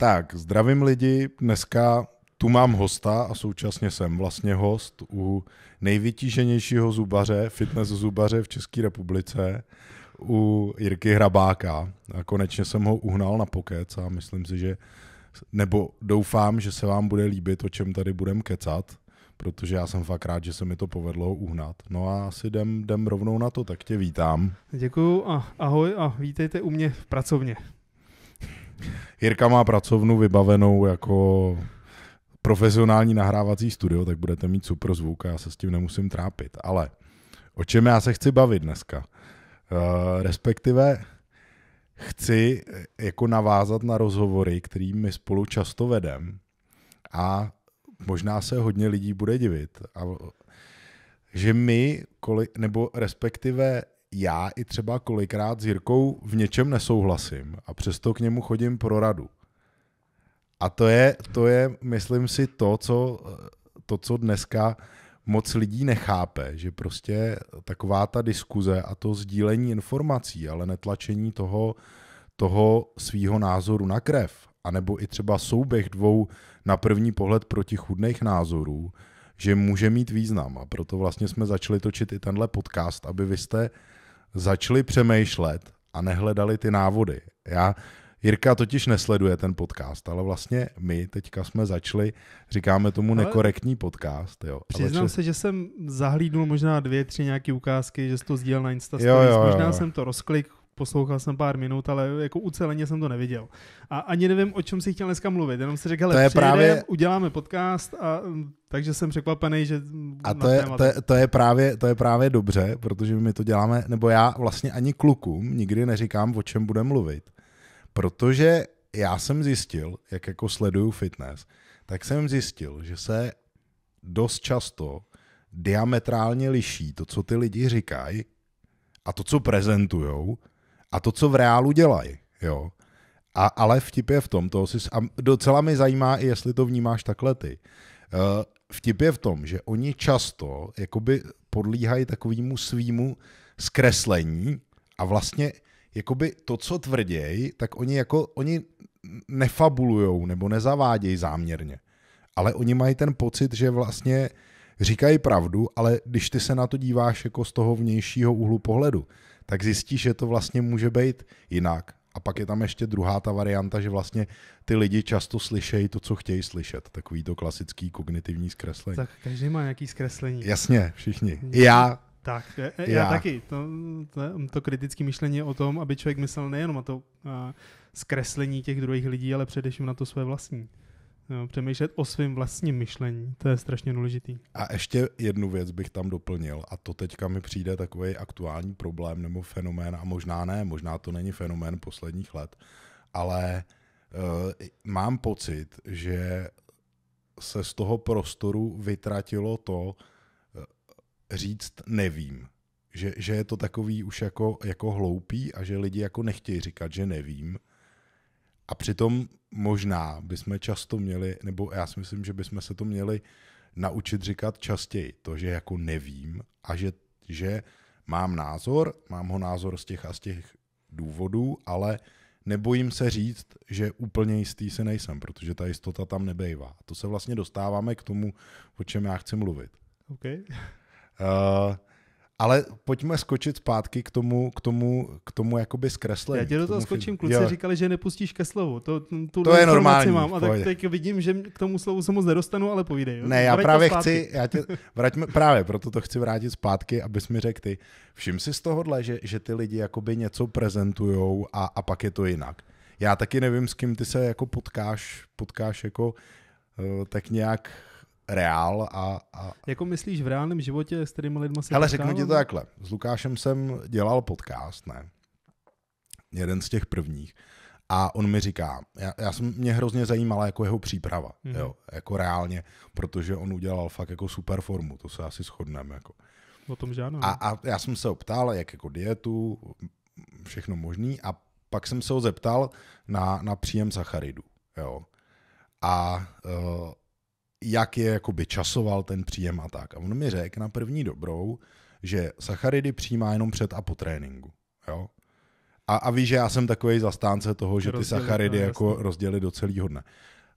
Tak, zdravím lidi, dneska tu mám hosta a současně jsem vlastně host u nejvytíženějšího zubaře, fitness zubaře v České republice, u Jirky Hrabáka. A konečně jsem ho uhnal na pokec a myslím si, že nebo doufám, že se vám bude líbit, o čem tady budem kecat, protože já jsem fakt rád, že se mi to povedlo uhnat. No a asi jdem, jdem rovnou na to, tak tě vítám. Děkuju a ahoj a vítejte u mě v pracovně. Jirka má pracovnu vybavenou jako profesionální nahrávací studio, tak budete mít super zvuk a já se s tím nemusím trápit. Ale o čem já se chci bavit dneska? Eh, respektive chci eh, jako navázat na rozhovory, který my spolu často vedem a možná se hodně lidí bude divit, a, že my, koli, nebo respektive já i třeba kolikrát s Jirkou v něčem nesouhlasím a přesto k němu chodím pro radu. A to je, to je myslím si, to, co, to, co dneska moc lidí nechápe, že prostě taková ta diskuze a to sdílení informací, ale netlačení toho, toho svýho názoru na krev, anebo i třeba souběh dvou na první pohled protichudných názorů, že může mít význam. A proto vlastně jsme začali točit i tenhle podcast, aby vy jste začali přemýšlet a nehledali ty návody. Já, Jirka totiž nesleduje ten podcast, ale vlastně my teďka jsme začali, říkáme tomu ale nekorektní podcast. Jo. Přiznám začali... se, že jsem zahlídnul možná dvě, tři nějaké ukázky, že jsi to sdílel na Insta jo, jo, jo. možná jsem to rozklik, poslouchal jsem pár minut, ale jako uceleně jsem to neviděl. A ani nevím, o čem si chtěl dneska mluvit, jenom si řekl, že právě... uděláme podcast a mm, takže jsem překvapený, že... A to je, to, je, to, je právě, to je právě dobře, protože my to děláme, nebo já vlastně ani klukům nikdy neříkám, o čem budeme mluvit. Protože já jsem zjistil, jak jako sleduju fitness, tak jsem zjistil, že se dost často diametrálně liší to, co ty lidi říkají a to, co prezentujou a to, co v reálu dělají. Jo? A, ale vtip je v tom, to si, a docela mi zajímá i jestli to vnímáš takhle ty. Eh, vtip je v tom, že oni často jakoby podlíhají takovému svýmu zkreslení a vlastně jakoby to, co tvrdějí, tak oni jako, oni nefabulujou nebo nezavádějí záměrně. Ale oni mají ten pocit, že vlastně říkají pravdu, ale když ty se na to díváš jako z toho vnějšího úhlu pohledu, tak zjistíš, že to vlastně může být jinak. A pak je tam ještě druhá ta varianta, že vlastně ty lidi často slyšejí to, co chtějí slyšet. Takový to klasický kognitivní zkreslení. Tak každý má nějaký zkreslení. Jasně, všichni. I já tak, e, e, já, já taky. To, to, to kritické myšlení o tom, aby člověk myslel nejenom na to a, zkreslení těch druhých lidí, ale především na to své vlastní. Jo, přemýšlet o svém vlastním myšlení, to je strašně důležitý. A ještě jednu věc bych tam doplnil a to teďka mi přijde takový aktuální problém nebo fenomén a možná ne, možná to není fenomén posledních let, ale uh, mám pocit, že se z toho prostoru vytratilo to uh, říct nevím. Že, že je to takový už jako, jako hloupý a že lidi jako nechtějí říkat, že nevím, a přitom možná bychom často měli, nebo já si myslím, že bychom se to měli naučit říkat častěji, to, že jako nevím a že, že mám názor, mám ho názor z těch a z těch důvodů, ale nebojím se říct, že úplně jistý si nejsem, protože ta jistota tam nebejvá. to se vlastně dostáváme k tomu, o čem já chci mluvit. Okay. Uh, ale pojďme skočit zpátky k tomu, k tomu, k tomu jakoby zkreslení. Já tě do toho skočím, kluci jo. říkali, že nepustíš ke slovu. To, tu to je normální. Mám. A tak teď vidím, že k tomu slovu se moc nedostanu, ale povídej. Jo? Ne, já Vrať právě chci, já tě, vraťme, právě proto to chci vrátit zpátky, abys mi řekl ty, všim si z tohohle, že, že ty lidi jakoby něco prezentujou a, a pak je to jinak. Já taky nevím, s kým ty se jako potkáš, potkáš jako eh, tak nějak reál a, a... Jako myslíš v reálném životě s kterými lidmi se Ale řeknu ti to takhle. S Lukášem jsem dělal podcast, ne? Jeden z těch prvních. A on mi říká, já, já jsem, mě hrozně zajímala jako jeho příprava, mm-hmm. jo, jako reálně, protože on udělal fakt jako super formu, to se asi shodneme. Jako. O tom žádná. A, a já jsem se optal, jak jako dietu, všechno možný a pak jsem se ho zeptal na, na příjem sacharidů, jo. A uh, jak je jakoby časoval ten příjem a tak. A on mi řekl na první dobrou, že sacharidy přijímá jenom před a po tréninku. Jo? A, a víš, že já jsem takový zastánce toho, že ty sacharidy no, jako rozdělili do celého dne.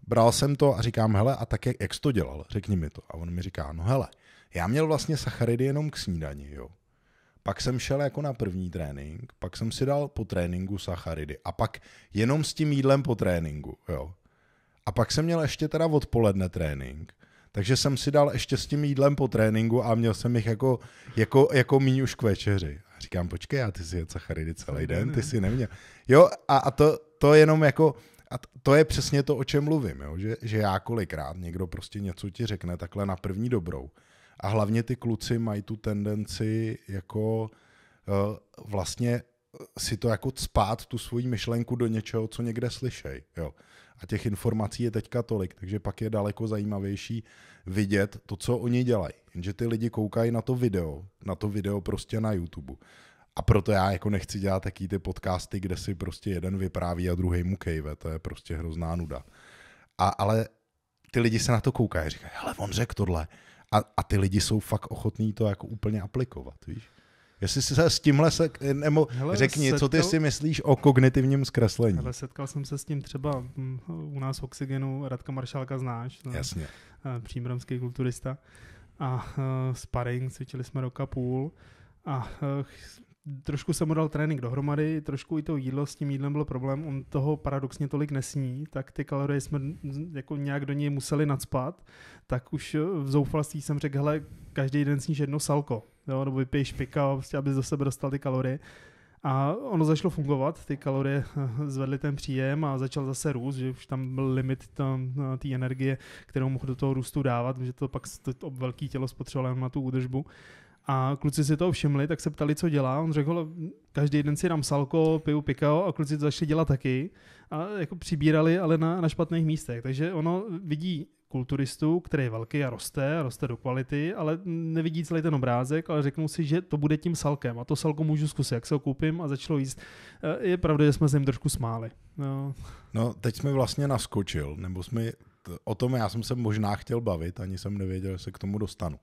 Bral jsem to a říkám, hele, a tak jak, jak jsi to dělal? Řekni mi to. A on mi říká, no hele, já měl vlastně sacharidy jenom k snídani, jo. Pak jsem šel jako na první trénink, pak jsem si dal po tréninku sacharidy a pak jenom s tím jídlem po tréninku, jo. A pak jsem měl ještě teda odpoledne trénink, takže jsem si dal ještě s tím jídlem po tréninku a měl jsem jich jako, jako, jako míň už k večeři. A říkám, počkej, já ty si je sacharidy celý den, ty si neměl. Jo, a, a to, to jenom jako, a to je přesně to, o čem mluvím, jo? Že, že já kolikrát někdo prostě něco ti řekne takhle na první dobrou. A hlavně ty kluci mají tu tendenci jako eh, vlastně si to jako spát tu svoji myšlenku do něčeho, co někde slyšej. Jo. A těch informací je teďka tolik, takže pak je daleko zajímavější vidět to, co oni dělají. Jenže ty lidi koukají na to video, na to video prostě na YouTube. A proto já jako nechci dělat taky ty podcasty, kde si prostě jeden vypráví a druhý mu kejve, to je prostě hrozná nuda. A, ale ty lidi se na to koukají, říkají, hele, on řekl tohle. A, a ty lidi jsou fakt ochotní to jako úplně aplikovat, víš? Jestli si se s tímhle, se, nebo Hele, řekni, setkal... co ty si myslíš o kognitivním zkreslení? Hele, setkal jsem se s tím třeba mm, u nás v Oxygenu, Radka Maršálka znáš, no, Jasně. Eh, příbramský kulturista. A uh, sparring cvičili jsme roka půl a uh, trošku jsem mu dal trénink dohromady, trošku i to jídlo s tím jídlem bylo problém, on toho paradoxně tolik nesní, tak ty kalorie jsme jako nějak do něj museli nadspat, tak už v zoufalství jsem řekl, hele, každý den sníš jedno salko, jo, nebo vypiješ pika, prostě, aby do sebe dostal ty kalorie. A ono začalo fungovat, ty kalorie zvedly ten příjem a začal zase růst, že už tam byl limit té energie, kterou mohl do toho růstu dávat, protože to pak to, to velké tělo spotřebovalo na tu údržbu. A kluci si to všimli, tak se ptali, co dělá. On řekl, každý den si dám salko, piju pikao a kluci to začali dělat taky. A jako přibírali, ale na, na špatných místech. Takže ono vidí kulturistu, který je velký a roste, a roste do kvality, ale nevidí celý ten obrázek, ale řeknou si, že to bude tím salkem a to salko můžu zkusit, jak se ho koupím a začalo jíst. E, je pravda, že jsme se jim trošku smáli. No. no, teď jsme vlastně naskočil, nebo jsme o tom já jsem se možná chtěl bavit, ani jsem nevěděl, že se k tomu dostanu.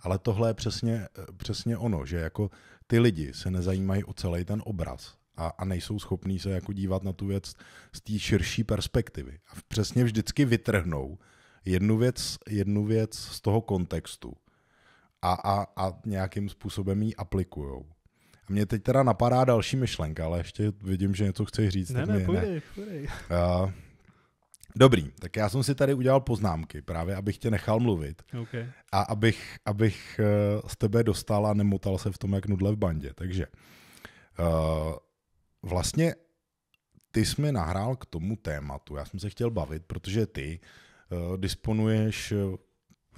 Ale tohle je přesně, přesně ono, že jako ty lidi se nezajímají o celý ten obraz a, a nejsou schopní se jako dívat na tu věc z té širší perspektivy. A přesně vždycky vytrhnou jednu věc, jednu věc z toho kontextu a, a, a nějakým způsobem ji aplikujou. A mě teď teda napadá další myšlenka, ale ještě vidím, že něco chceš říct. Ne, ne, půjdej, půjdej. Uh, Dobrý, tak já jsem si tady udělal poznámky, právě abych tě nechal mluvit okay. a abych, abych eh, z tebe dostal a nemotal se v tom jak nudle v bandě. Takže uh, vlastně ty jsi mi nahrál k tomu tématu. Já jsem se chtěl bavit, protože ty uh, disponuješ,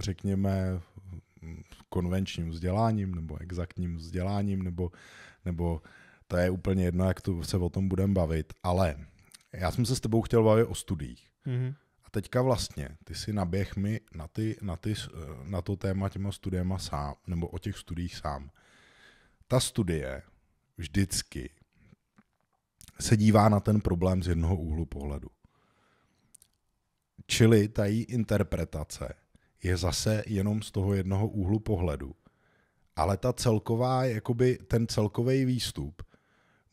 řekněme, konvenčním vzděláním nebo exaktním vzděláním, nebo, nebo to je úplně jedno, jak to se o tom budeme bavit, ale já jsem se s tebou chtěl bavit o studiích. Mm-hmm. A teďka vlastně, ty si naběh mi na, ty, na, ty, na to téma těma studiema sám, nebo o těch studiích sám. Ta studie vždycky se dívá na ten problém z jednoho úhlu pohledu. Čili ta její interpretace je zase jenom z toho jednoho úhlu pohledu. Ale ta celková, jakoby ten celkový výstup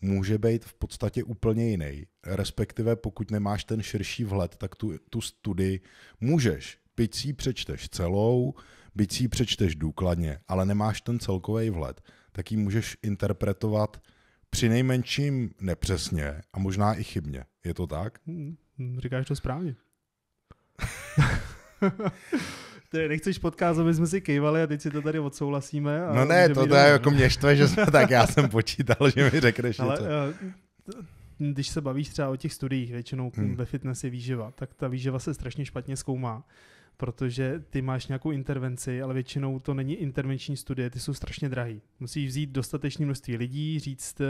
může být v podstatě úplně jiný. Respektive pokud nemáš ten širší vhled, tak tu, tu studii můžeš, byť si ji přečteš celou, byť si ji přečteš důkladně, ale nemáš ten celkový vhled, tak ji můžeš interpretovat při nejmenším nepřesně a možná i chybně. Je to tak? Hmm, říkáš to správně. nechceš podcast, aby jsme si kejvali a teď si to tady odsouhlasíme. A no ne, to, to je jako mě štve, že jsme tak, já jsem počítal, že mi řekneš Ale, něco. Eh, když se bavíš třeba o těch studiích, většinou hmm. ve fitness je výživa, tak ta výživa se strašně špatně zkoumá protože ty máš nějakou intervenci, ale většinou to není intervenční studie, ty jsou strašně drahý. Musíš vzít dostatečné množství lidí, říct, eh,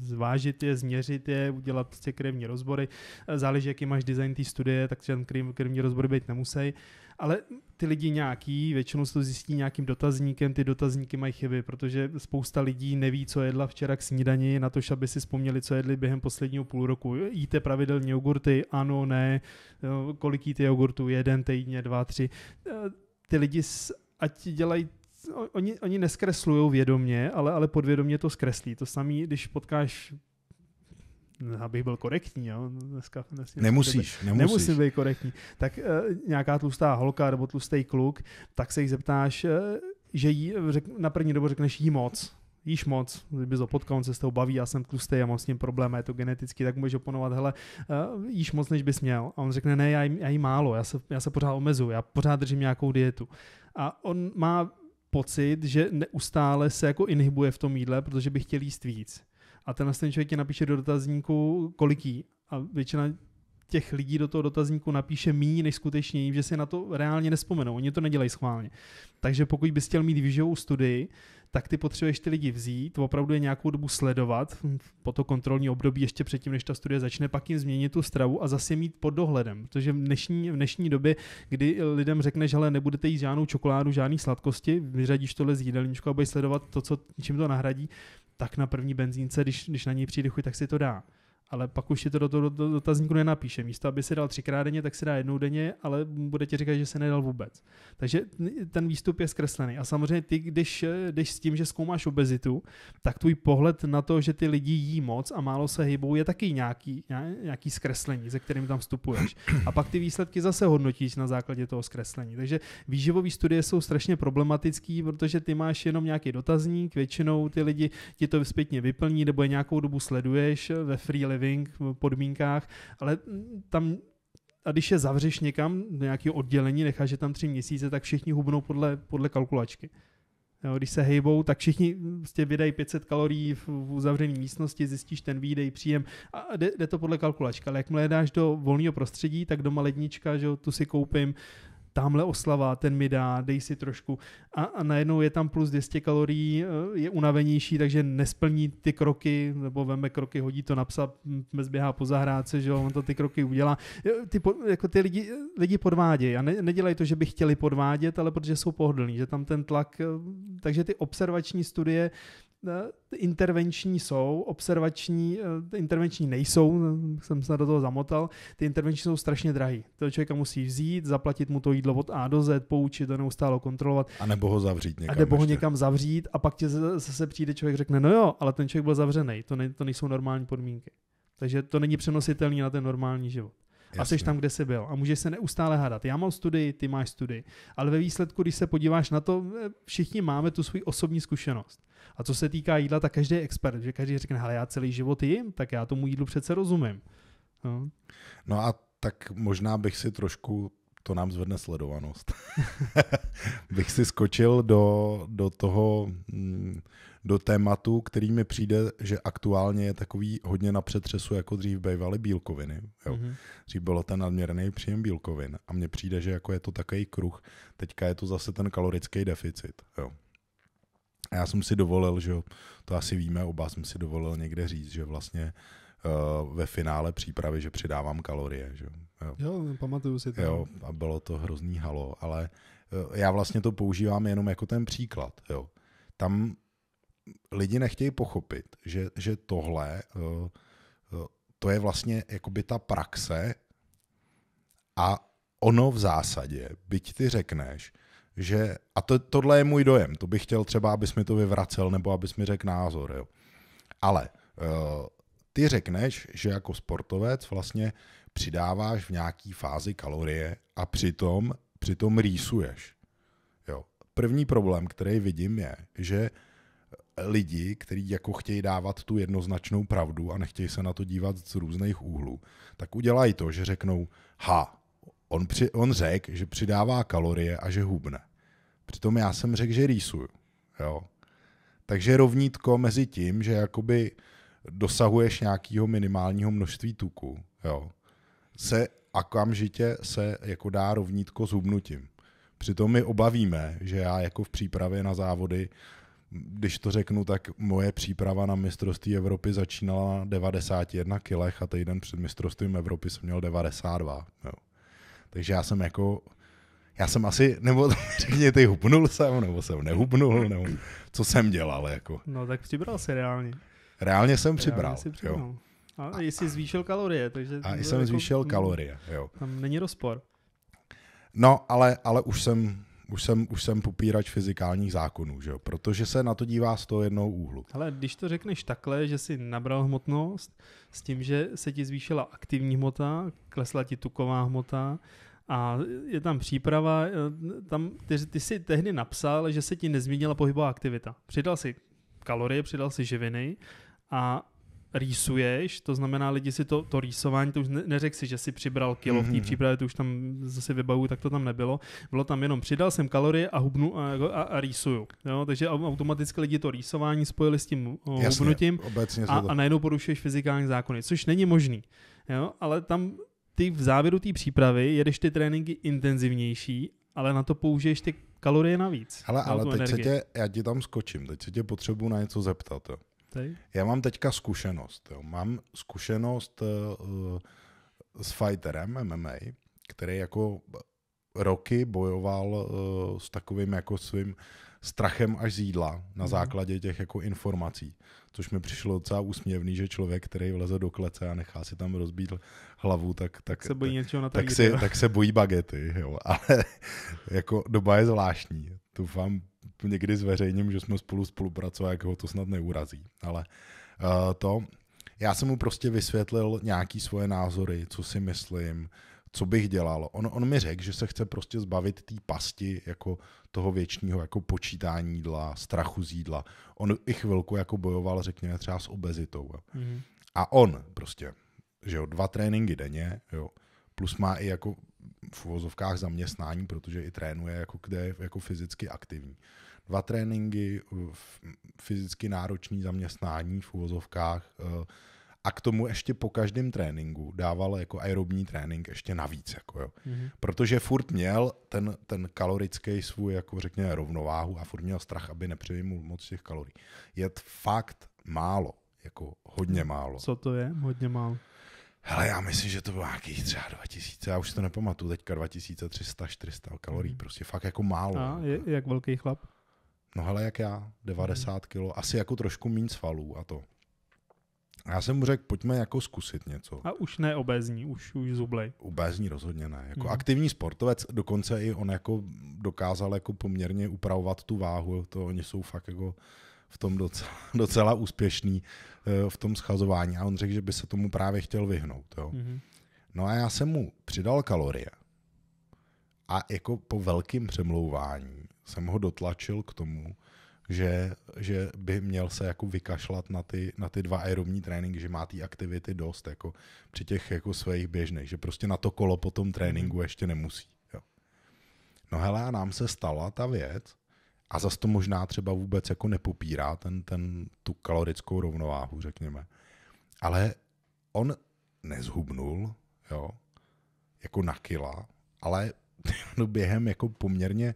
zvážit je, změřit je, udělat prostě krevní rozbory. Eh, záleží, jaký máš design té studie, tak ten krevní rozbory být nemusí ale ty lidi nějaký, většinou se to zjistí nějakým dotazníkem, ty dotazníky mají chyby, protože spousta lidí neví, co jedla včera k snídani, na to, aby si vzpomněli, co jedli během posledního půl roku. Jíte pravidelně jogurty? Ano, ne. Kolik jíte jogurtů? Jeden týdně, dva, tři. Eh, ty lidi ať dělají Oni, oni neskreslují vědomě, ale, ale podvědomě to zkreslí. To samé, když potkáš abych byl korektní, jo, dneska dneska nemusíš, tebe, nemusíš. Nemusím být korektní. Tak e, nějaká tlustá holka nebo tlustý kluk, tak se jich zeptáš, e, že jí, řek, na první dobu řekneš jí moc, jíš moc, kdyby to potkal, on se s tou baví, já jsem tlustý já mám s ním problém, je to geneticky, tak můžeš oponovat, hele, eh, jíš moc, než bys měl. A on řekne, ne, já jí, já jí málo, já se, já se pořád omezu, já pořád držím nějakou dietu. A on má pocit, že neustále se jako inhibuje v tom jídle, protože by chtěl jíst víc a tenhle ten člověk ti napíše do dotazníku, koliký A většina těch lidí do toho dotazníku napíše méně než skutečně, že si na to reálně nespomenou. Oni to nedělají schválně. Takže pokud bys chtěl mít výživou studii, tak ty potřebuješ ty lidi vzít, opravdu je nějakou dobu sledovat, po to kontrolní období ještě předtím, než ta studie začne, pak jim změnit tu stravu a zase mít pod dohledem. Protože v dnešní, v dnešní době, kdy lidem řekneš, že nebudete jíst žádnou čokoládu, žádný sladkosti, vyřadíš tohle z jídelníčku a budeš sledovat to, co, čím to nahradí, tak na první benzínce, když, když na něj přijde chuť, tak si to dá ale pak už ti to do toho dotazníku nenapíše. Místo, aby si dal třikrát denně, tak si dá jednou denně, ale bude ti říkat, že se nedal vůbec. Takže ten výstup je zkreslený. A samozřejmě ty, když když s tím, že zkoumáš obezitu, tak tvůj pohled na to, že ty lidi jí moc a málo se hýbou, je taky nějaký, nějaký zkreslení, ze kterým tam vstupuješ. A pak ty výsledky zase hodnotíš na základě toho zkreslení. Takže výživové studie jsou strašně problematický, protože ty máš jenom nějaký dotazník, většinou ty lidi ti to zpětně vyplní nebo je nějakou dobu sleduješ ve free living podmínkách, ale tam a když je zavřeš někam do nějakého oddělení, necháš je tam tři měsíce, tak všichni hubnou podle, podle kalkulačky. Jo, když se hejbou, tak všichni prostě vydají 500 kalorií v, v uzavřené místnosti, zjistíš ten výdej, příjem a jde, jde to podle kalkulačka. Ale jakmile dáš do volného prostředí, tak doma lednička, že jo, tu si koupím, tamhle oslava, ten mi dá, dej si trošku. A, a najednou je tam plus 200 kalorií, eh, je unavenější, takže nesplní ty kroky, nebo veme kroky, hodí to na psa, zběhá hm, po zahrádce, že on to ty kroky udělá. Eh, ty, jako ty lidi, eh, lidi podvádějí a ne, nedělají to, že by chtěli podvádět, ale protože jsou pohodlní, že tam ten tlak, takže ty observační studie intervenční jsou, observační, eh, intervenční nejsou, eh, jsem se do toho zamotal, ty intervenční jsou strašně drahý. To člověka musí vzít, zaplatit mu to jídlo od A do Z, poučit, to neustále kontrolovat. A nebo ho zavřít někam. A nebo ho někam zavřít a pak tě zase přijde člověk řekne, no jo, ale ten člověk byl zavřený, to, ne, to nejsou normální podmínky. Takže to není přenositelné na ten normální život a jsi tam, kde jsi byl. A můžeš se neustále hádat. Já mám studii, ty máš studii. Ale ve výsledku, když se podíváš na to, eh, všichni máme tu svůj osobní zkušenost. A co se týká jídla, tak každý je expert, že každý řekne, hele, já celý život jím, tak já tomu jídlu přece rozumím. No, no a tak možná bych si trošku to nám zvedne sledovanost. bych si skočil do, do toho mm, do tématu, který mi přijde, že aktuálně je takový hodně na přetřesu, jako dřív bývaly bílkoviny. Jo. Mm-hmm. Dřív bylo ten nadměrný příjem bílkovin a mně přijde, že jako je to takový kruh, teďka je to zase ten kalorický deficit. Jo. A já jsem si dovolil, že to asi víme, oba jsem si dovolil někde říct, že vlastně uh, ve finále přípravy, že přidávám kalorie. Že? Jo. jo, pamatuju si to. Jo, a bylo to hrozný halo, ale uh, já vlastně to používám jenom jako ten příklad. Jo. Tam lidi nechtějí pochopit, že, že tohle, eh, eh, to je vlastně jakoby ta praxe a ono v zásadě, byť ty řekneš, že, a to, tohle je můj dojem, to bych chtěl třeba, abys mi to vyvracel, nebo abys mi řekl názor, jo. Ale eh, ty řekneš, že jako sportovec vlastně přidáváš v nějaký fázi kalorie a přitom, přitom rýsuješ. Jo. První problém, který vidím, je, že uh, lidi, kteří jako chtějí dávat tu jednoznačnou pravdu a nechtějí se na to dívat z různých úhlů, tak udělají to, že řeknou, ha, on, při, on řekl, že přidává kalorie a že hubne. Přitom já jsem řekl, že rýsuju. Jo? Takže rovnítko mezi tím, že jakoby dosahuješ nějakého minimálního množství tuku, jo, se okamžitě se jako dá rovnítko s hubnutím. Přitom my obavíme, že já jako v přípravě na závody když to řeknu, tak moje příprava na mistrovství Evropy začínala na 91 kilech a týden před mistrovstvím Evropy jsem měl 92. Jo. Takže já jsem jako, já jsem asi, nebo ty hubnul jsem, nebo jsem nehubnul, nebo co jsem dělal jako. No tak přibral si reálně. Reálně jsem reálně přibral, jo. A, a jsi zvýšil kalorie, takže... A jsem jako, zvýšil no. kalorie, jo. Tam není rozpor. No, ale, ale už jsem už jsem, už jsem popírač fyzikálních zákonů, že jo? protože se na to dívá z toho jednou úhlu. Ale když to řekneš takhle, že jsi nabral hmotnost s tím, že se ti zvýšila aktivní hmota, klesla ti tuková hmota a je tam příprava, e, tam, ty, ty jsi tehdy napsal, že se ti nezmínila pohybová aktivita. Přidal si kalorie, přidal si živiny a rýsuješ, to znamená lidi si to, to rýsování, to už ne, neřekl si, že si přibral kilo v té mm-hmm. přípravě, to už tam zase vybavuju, tak to tam nebylo. Bylo tam jenom přidal jsem kalorie a hubnu a, jako, a, a rýsuju. Jo? Takže automaticky lidi to rýsování spojili s tím uh, Jasně, hubnutím obecně a, a najednou porušuješ fyzikální zákony, což není možný. Jo? Ale tam ty v závěru té přípravy jedeš ty tréninky intenzivnější, ale na to použiješ ty kalorie navíc. Hele, ale teď energii. se tě, já ti tam skočím, teď se tě potřebuji na něco zeptat. Jo. Tady? Já mám teďka zkušenost. Jo. Mám zkušenost uh, s fighterem MMA, který jako roky bojoval eh, s takovým jako svým strachem až z jídla na mhm. základě těch jako informací. Což mi přišlo docela úsměvný, že člověk, který vleze do klece a nechá si tam rozbít hlavu, tak, tak, se bojí něčeho tak, si, tak se bojí bagety. Jo. Ale jako doba je zvláštní. Tu vám někdy zveřejním, že jsme spolu spolupracovali, jak ho to snad neurazí. Ale uh, to, já jsem mu prostě vysvětlil nějaký svoje názory, co si myslím, co bych dělal. On, on mi řekl, že se chce prostě zbavit té pasti jako toho věčního jako počítání jídla, strachu z jídla. On i chvilku jako bojoval, řekněme, třeba s obezitou. Mm-hmm. A on prostě, že jo, dva tréninky denně, jo, plus má i jako v uvozovkách zaměstnání, protože i trénuje, jako kde je jako fyzicky aktivní. Dva tréninky, fyzicky náročný zaměstnání v uvozovkách, uh, a k tomu ještě po každém tréninku dával jako aerobní trénink ještě navíc. Jako jo. Mm-hmm. Protože furt měl ten, ten kalorický svůj, jako řekněme, rovnováhu a furt měl strach, aby nepřejmul moc těch kalorií. Je fakt málo, jako hodně málo. Co to je? Hodně málo. Hele, já myslím, že to bylo nějakých třeba 2000, já už si to nepamatuju, teďka 2300, 400 kalorií, mm-hmm. prostě fakt jako málo. A jako je, jak velký chlap? No hele, jak já, 90 kilo, asi jako trošku méně svalů a to. A já jsem mu řekl, pojďme jako zkusit něco. A už ne obézní, už, už zublej. Obézní rozhodně ne. Jako mm. aktivní sportovec, dokonce i on jako dokázal jako poměrně upravovat tu váhu, to oni jsou fakt jako v tom docela, docela úspěšný eh, v tom schazování. A on řekl, že by se tomu právě chtěl vyhnout. Jo. Mm. No a já jsem mu přidal kalorie a jako po velkém přemlouvání jsem ho dotlačil k tomu, že, že by měl se jako vykašlat na ty, na ty dva aerobní tréninky, že má ty aktivity dost jako při těch jako svých běžných, že prostě na to kolo po tom tréninku mhm. ještě nemusí. Jo. No hele, a nám se stala ta věc, a zase to možná třeba vůbec jako nepopírá ten, ten, tu kalorickou rovnováhu, řekněme. Ale on nezhubnul, jo, jako na kila, ale no, během jako poměrně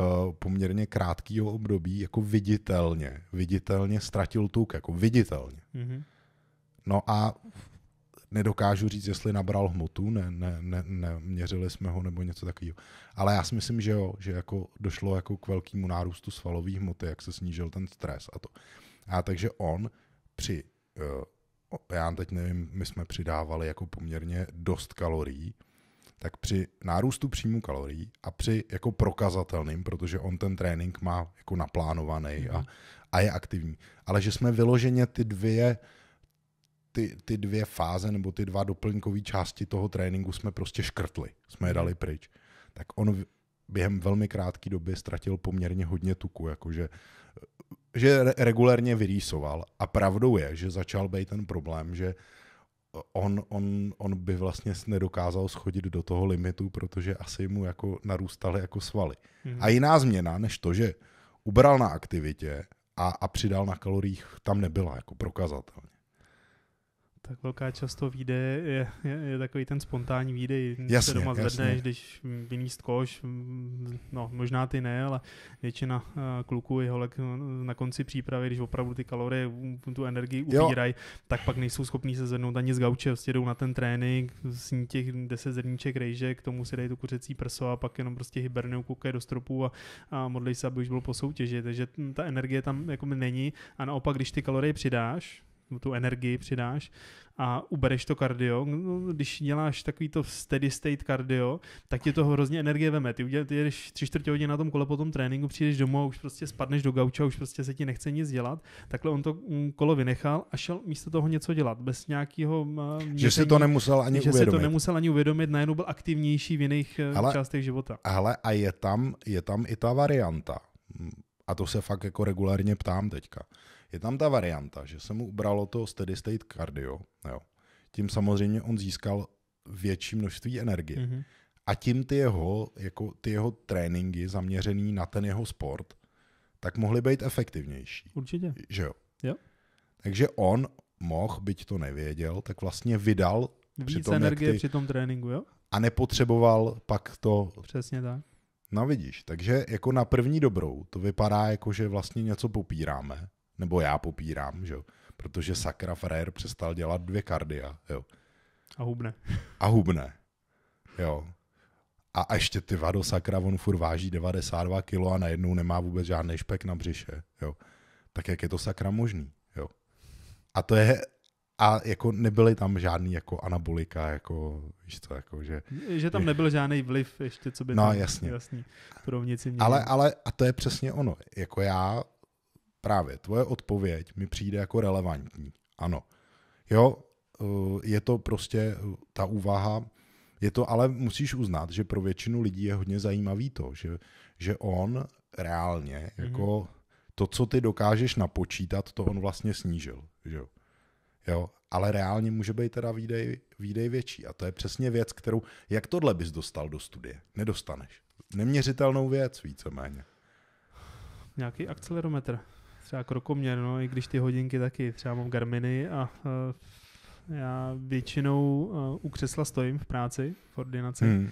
Eh, poměrně krátkého období jako viditelně, viditelně ztratil tuk, jako viditelně. Mm-hmm. No a nedokážu říct, jestli nabral hmotu, ne, ne, ne, ne, měřili jsme ho nebo něco takového. Ale já si myslím, že jo, že jako došlo jako k velkému nárůstu svalové hmoty, jak se snížil ten stres a to. A takže on při, eh, já teď nevím, my jsme přidávali jako poměrně dost kalorií, tak při nárůstu příjmu kalorií a při jako prokazatelným, protože on ten trénink má jako naplánovaný mm a, mhm. a je aktivní, ale že jsme vyloženě ty dvě ty, ty dvě fáze nebo ty dva doplňkové části toho tréninku jsme prostě škrtli, jsme je mhm. dali pryč. Tak on během velmi krátké doby ztratil poměrně hodně tuku, jakože že regulérně vyrýsoval a pravdou je, že začal být ten problém, že on, on, on by vlastně nedokázal schodit do toho limitu, protože asi mu jako narůstaly jako svaly. Mm. A jiná změna, než to, že ubral na aktivitě a, a přidal na kaloriích, tam nebyla jako prokazatelně tak velká často výjde je, je, je takový ten spontánní výdej. Jasně, se doma zvedneš, jasně. když vyníst koš, mm, no možná ty ne, ale většina eh, kluků i holek eh, na konci přípravy, když opravdu ty kalorie, tu energii ubírají, tak pak nejsou schopní se zvednout ani z gauče, prostě jdou na ten trénink, sní těch 10 zrníček rejže, k tomu si dají tu kuřecí prso a pak jenom prostě hibernou kukají do stropu a, a modlí se, aby už bylo po soutěži. Takže ta energie tam jako není a naopak, když ty kalorie přidáš, tu energii přidáš a ubereš to kardio. No, když děláš takový to steady state kardio, tak ti to hrozně energie veme. Ty, uděl, ty jedeš tři čtvrtě hodiny na tom kole po tom tréninku, přijdeš domů a už prostě spadneš do gauča, už prostě se ti nechce nic dělat. Takhle on to mm, kolo vynechal a šel místo toho něco dělat. Bez nějakého... Měření, mm, že si to nemusel ani že uvědomit. Že si to nemusel ani uvědomit, najednou byl aktivnější v jiných eh, ale, částech života. Ale a je tam, je tam i ta varianta. Mm, a to se fakt jako regulárně ptám teďka je tam ta varianta, že se mu ubralo to steady state cardio, jo. tím samozřejmě on získal větší množství energie. Mm-hmm. A tím ty jeho, jako ty jeho tréninky zaměřený na ten jeho sport, tak mohly být efektivnější. Určitě. Že jo? jo. Takže on mohl, byť to nevěděl, tak vlastně vydal Víc při tom, energie ty... při tom tréninku, jo? A nepotřeboval pak to... Přesně tak. No vidíš, takže jako na první dobrou to vypadá jako, že vlastně něco popíráme, nebo já popírám, že jo. Protože sakra Frér přestal dělat dvě kardia, jo. A hubne. A hubne, jo. A ještě ty vado sakra, on furt váží 92 kilo a najednou nemá vůbec žádný špek na břiše, jo. Tak jak je to sakra možný, jo. A to je, a jako nebyly tam žádný jako anabolika, jako víš co, jako že... Že tam nebyl žádný vliv ještě, co by no, tam jasně. jasný pro mě Ale, ale a to je přesně ono, jako já právě tvoje odpověď mi přijde jako relevantní. Ano. Jo, eh, je to prostě eh, ta úvaha, je to ale musíš uznat, že pro většinu lidí je hodně zajímavý to, že, že on reálně mhm. jako mm-hmm. to, co ty dokážeš napočítat, to on vlastně snížil. Že? Jo? Ale reálně může být teda výdej, výdej větší. A to je přesně věc, kterou, jak tohle bys dostal do studie? Nedostaneš. Neměřitelnou věc víceméně. Nějaký akcelerometr třeba krokoměr, no, i když ty hodinky taky, třeba mám Garminy a uh, já většinou uh, u křesla stojím v práci, v ordinaci, hmm.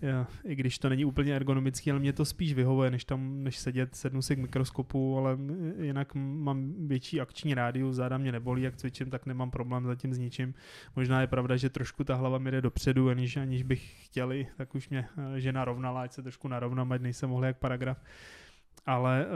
Já, I když to není úplně ergonomický, ale mě to spíš vyhovuje, než tam, než sedět, sednu si k mikroskopu, ale eh, jinak mám větší akční rádiu, záda mě nebolí, jak cvičím, tak nemám problém zatím s ničím. Možná je pravda, že trošku ta hlava mi jde dopředu, aniž, aniž bych chtěli, tak už mě žena rovnala, ať se trošku narovnám, ať nejsem mohl jak paragraf. Ale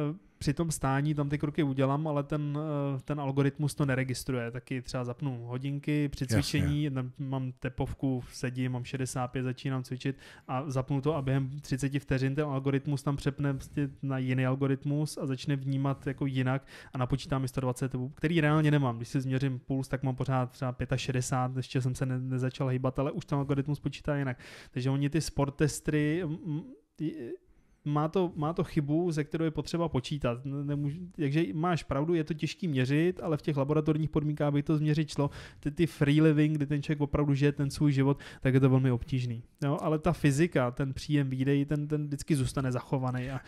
při tom stání tam ty kroky udělám, ale ten, eh, ten algoritmus to neregistruje. Taky třeba zapnu hodinky při cvičení, Jasně. mám tepovku, sedím, mám 65, začínám cvičit a zapnu to a během 30 vteřin ten algoritmus tam přepne prostě na jiný algoritmus a začne vnímat jako jinak a napočítá mi 120 který reálně nemám. Když si změřím puls, tak mám pořád třeba 65, ještě jsem se ne, nezačal hýbat, ale už ten algoritmus počítá jinak. Takže oni ty sportestry mm, mm, má to, má to chybu, ze kterou je potřeba počítat. Nemůžu, takže máš pravdu, je to těžký měřit, ale v těch laboratorních podmínkách by to změřit šlo. Ty, ty free living, kdy ten člověk opravdu žije ten svůj život, tak je to velmi obtížný. Jo, ale ta fyzika, ten příjem výdej, ten, ten vždycky zůstane zachovaný. A...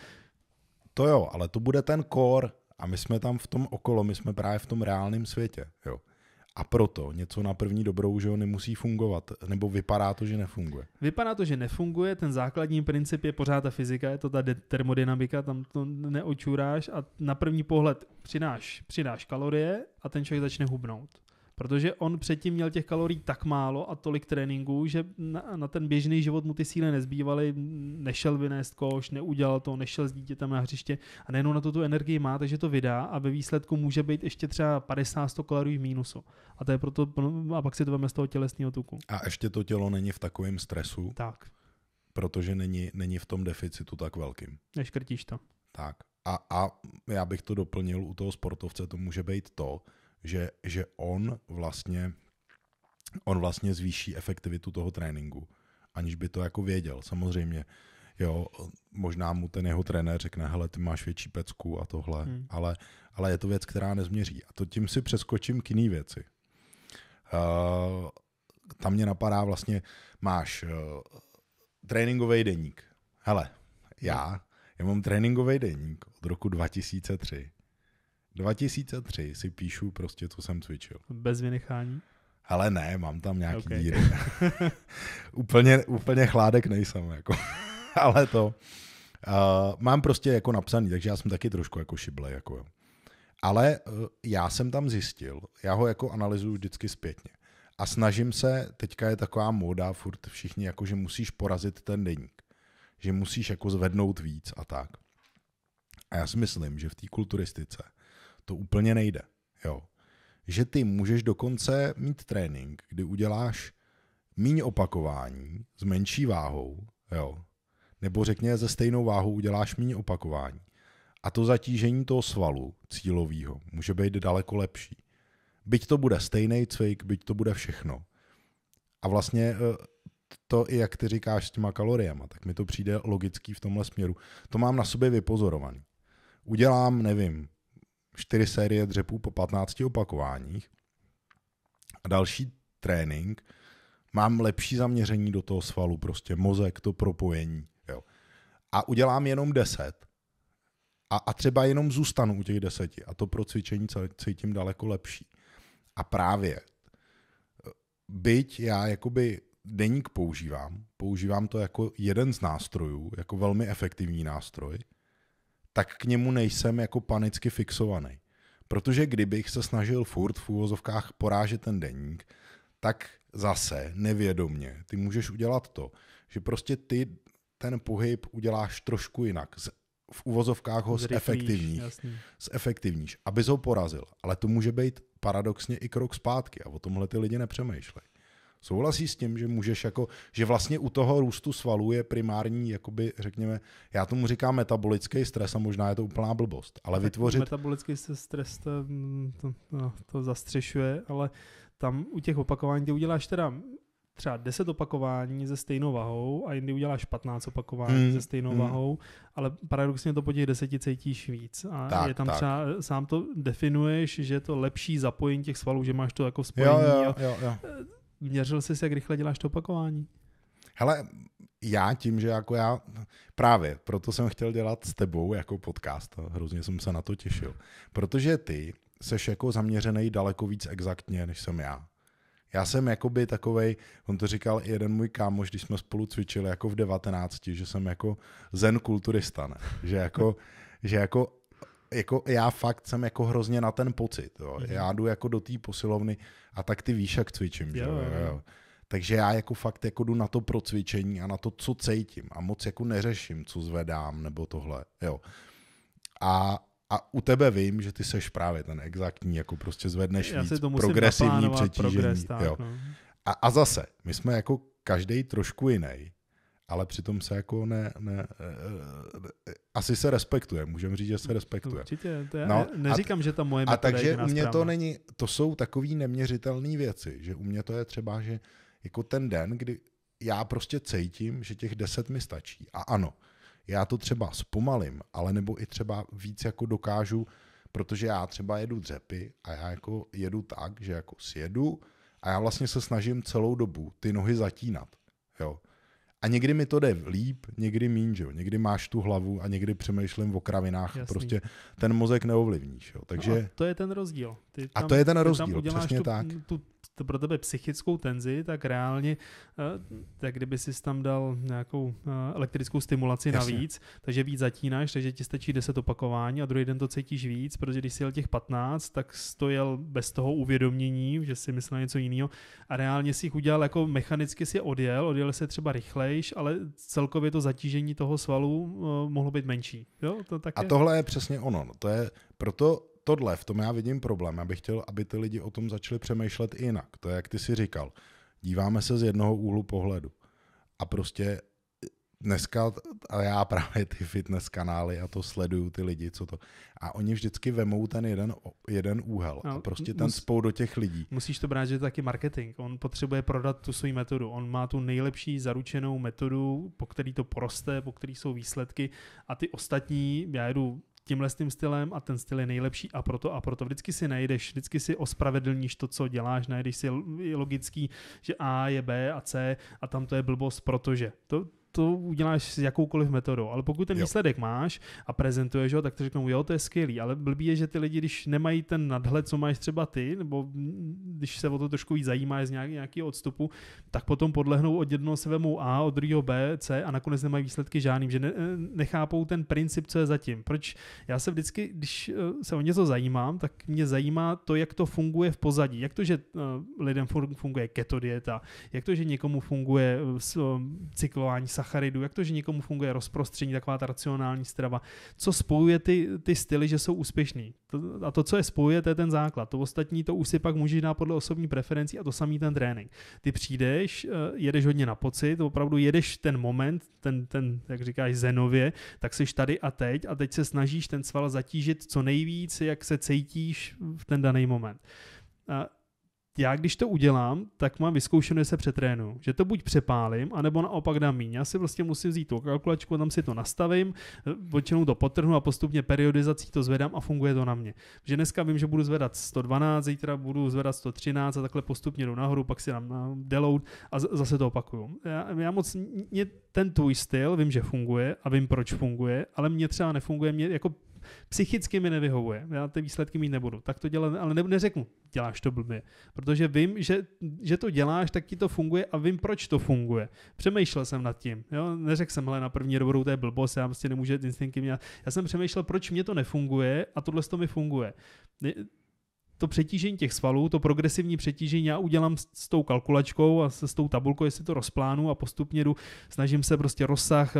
To jo, ale to bude ten core a my jsme tam v tom okolo, my jsme právě v tom reálném světě. Jo a proto něco na první dobrou, že ho nemusí fungovat, nebo vypadá to, že nefunguje. Vypadá to, že nefunguje, ten základní princip je pořád ta fyzika, je to ta termodynamika, tam to neočuráš a na první pohled přináš, přináš kalorie a ten člověk začne hubnout protože on předtím měl těch kalorií tak málo a tolik tréninků, že na, na ten běžný život mu ty síly nezbývaly, nešel vynést koš, neudělal to, nešel s dítětem na hřiště a nejenom na to tu energii má, takže to vydá a ve výsledku může být ještě třeba 50-100 kalorií v mínusu. A to je proto, no, a pak si to veme z toho tělesného tuku. A ještě to tělo není v takovém stresu. Tak. Protože není, není v tom deficitu tak velkým. Neškrtíš to. Tak. A, a já bych to doplnil, u toho sportovce to může být to, že, že on vlastně on vlastně zvýší efektivitu toho tréninku, aniž by to jako věděl. Samozřejmě, jo, možná mu ten jeho trenér řekne, hele, ty máš větší pecku a tohle, hmm. ale, ale je to věc, která nezměří. A to tím si přeskočím k jiný věci. Uh, tam mě napadá vlastně, máš uh, eh, tréninkový deník. Hele, já, já mám tréninkový deník od roku 2003 2003 si píšu prostě, co jsem cvičil. Bez vynechání? Ale ne, mám tam nějaký okay. díry. úplně, úplně chládek nejsem, jako. ale to. Uh, mám prostě jako napsaný, takže já jsem taky trošku jako šible, jako Ale uh, já jsem tam zjistil, já ho jako analyzuju vždycky zpětně. A snažím se, teďka je taková móda furt všichni, jako že musíš porazit ten deník. Že musíš jako zvednout víc a tak. A já si myslím, že v té kulturistice to úplně nejde. Jo. Že ty můžeš dokonce mít trénink, kdy uděláš míň opakování s menší váhou, jo. nebo řekněme ze stejnou váhou uděláš míň opakování. A to zatížení toho svalu cílového může být daleko lepší. Byť to bude stejný cvik, byť to bude všechno. A vlastně eh, to i jak ty říkáš s těma kaloriema, tak mi to přijde logický v tomhle směru. To mám na sobě vypozorovaný. Udělám, nevím, čtyři série dřepů po 15 opakováních. A další trénink, mám lepší zaměření do toho svalu, prostě mozek, to propojení. Jo. A udělám jenom 10. A, a třeba jenom zůstanu u těch deseti. A to pro cvičení cítím daleko lepší. A právě, eh, byť já jakoby deník používám, používám to jako jeden z nástrojů, jako velmi efektivní nástroj, tak k němu nejsem jako panicky fixovaný. Protože kdybych se snažil furt v úvozovkách porážet ten deník, tak zase nevědomně ty můžeš udělat to, že prostě ty ten pohyb uděláš trošku jinak. V uvozovkách ho zefektivníš, zefektivníš, aby ho porazil. Ale to může být paradoxně i krok zpátky a o tomhle ty lidi nepřemýšlejí. Souhlasí s tím, že můžeš jako, že vlastně u toho růstu svalů je primární, jakoby řekněme, já tomu říkám metabolický stres a možná je to úplná blbost, ale vytvořit... Metabolický stres to, to, no, to zastřešuje, ale tam u těch opakování, ty uděláš teda třeba 10 opakování se stejnou vahou a jindy uděláš 15 opakování hmm. se stejnou hmm. vahou, ale paradoxně to po těch 10 cítíš víc. A tak, je tam tak. třeba, sám to definuješ, že je to lepší zapojení těch svalů, že máš to jako spojení. Jo, jo, jo, jo měřil jsi, jak rychle děláš to opakování? Hele, já tím, že jako já, právě proto jsem chtěl dělat s tebou jako podcast, a hrozně jsem se na to těšil, protože ty seš jako zaměřený daleko víc exaktně, než jsem já. Já jsem jakoby takovej, on to říkal i jeden můj kámoš, když jsme spolu cvičili jako v 19, že jsem jako zen kulturista, ne? že jako, že jako jako já fakt jsem jako hrozně na ten pocit. Jo. mm Já jdu jako do té posilovny a tak ty víš, jak cvičím. Jo, že? Jo, jo. Takže já jako fakt jako jdu na to procvičení a na to, co cítím a moc jako neřeším, co zvedám nebo tohle. Jo. A, a u tebe vím, že ty seš právě ten exaktní, jako prostě zvedneš já víc, si to musím progresivní přetížení. Progres, tak, jo. No. A, a zase, my jsme jako každý trošku jiný ale přitom se jako ne, ne, eh, eh, asi se respektuje, můžeme říct, že se respektuje. Určitě, to já no, neříkám, a, že ta moje A takže u mě to není, to jsou takové neměřitelné věci, že u mě to je třeba, že jako ten den, kdy já prostě cítím, že těch deset mi stačí a ano, já to třeba zpomalím, ale nebo i třeba víc jako dokážu, protože já třeba jedu dřepy a já jako jedu tak, že jako sjedu a já vlastně se snažím celou dobu ty nohy zatínat, jo. A někdy mi to jde líp, někdy mín, že jo. Někdy máš tu hlavu a někdy přemýšlím o kravinách. Jasný. Prostě ten mozek neovlivníš, jo. Takže... No to je ten rozdíl. Ty tam, a to je ten rozdíl, přesně tu, tak. Tu to pro tebe psychickou tenzi, tak reálně, eh, tak kdyby si tam dal nějakou eh, elektrickou stimulaci Jasně. navíc, takže víc zatínáš, takže ti stačí 10 opakování a druhý den to cítíš víc, protože když si jel těch 15, tak stojel bez toho uvědomění, že si myslel něco jiného a reálně si jich udělal jako mechanicky si odjel, odjel se třeba rychlejš, ale celkově to zatížení toho svalu eh, mohlo být menší. Jo? To tak a je. tohle je přesně ono. No, to je proto tohle, v tom já vidím problém. Já bych chtěl, aby ty lidi o tom začali přemýšlet jinak. To je, jak ty si říkal. Díváme se z jednoho úhlu pohledu. A prostě dneska, a já právě ty fitness kanály a to sleduju ty lidi, co to. A oni vždycky vemou ten jeden, jeden úhel no, a prostě ten mus, spou do těch lidí. Musíš to brát, že to taky marketing. On potřebuje prodat tu svou metodu. On má tu nejlepší zaručenou metodu, po který to poroste, po který jsou výsledky a ty ostatní, já jedu tímhle s tím stylem a ten styl je nejlepší a proto a proto. Vždycky si najdeš, vždycky si ospravedlníš to, co děláš, najdeš si logický, že A je B a C a tam to je blbost, protože. To, to uděláš s jakoukoliv metodou, ale pokud ten jo. výsledek máš a prezentuješ ho, tak to řeknou, jo, to je skvělý, ale blbý je, že ty lidi, když nemají ten nadhled, co máš třeba ty, nebo když se o to trošku víc zajímá z nějak, nějakého odstupu, tak potom podlehnou od jednoho se vemu A, od druhého B, C a nakonec nemají výsledky žádným, že ne, eh, nechápou ten princip, co je zatím. Proč? Já se vždycky, když eh, se o něco zajímám, tak mě zajímá to, jak to funguje v pozadí. Jak to, že eh, lidem funguje keto dieta, jak to, že někomu funguje cyklování sa sacharidů, jak to, že někomu funguje rozprostření, taková ta racionální strava, co spojuje ty, ty styly, že jsou úspěšný. To, a to, co je spojuje, to je ten základ. To ostatní, to už si pak můžeš dát podle osobní preferencí a to samý ten trénink. Ty přijdeš, eh, jedeš hodně na pocit, opravdu jedeš ten moment, ten, ten jak říkáš, zenově, tak jsi tady a teď a teď se snažíš ten sval zatížit co nejvíc, jak se cítíš v ten daný moment. A já když to udělám, tak mám vyzkoušené se přetrénu. Že to buď přepálím, anebo naopak dám míň. Já si vlastně musím vzít tu kalkulačku, tam si to nastavím, většinou to potrhnu a postupně periodizací to zvedám a funguje to na mě. Že dneska vím, že budu zvedat 112, zítra budu zvedat 113 a takhle postupně jdu nahoru, pak si dám na deload a zase to opakuju. Já, já moc, mě ten tvůj styl, vím, že funguje a vím, proč funguje, ale mě třeba nefunguje, mě jako psychicky mi nevyhovuje, já ty výsledky mít nebudu, tak to dělám, ale ne, neřeknu, děláš to blbě, protože vím, že, že to děláš, tak ti to funguje a vím, proč to funguje. Přemýšlel jsem nad tím, jo? neřekl jsem, ale na první dobrou to je blbost, já prostě nemůžu instinktivně, já jsem přemýšlel, proč mě to nefunguje a tohle to mi funguje to přetížení těch svalů, to progresivní přetížení já udělám s, s tou kalkulačkou a se s tou tabulkou, jestli to rozplánu a postupně jdu, snažím se prostě rozsah, eh,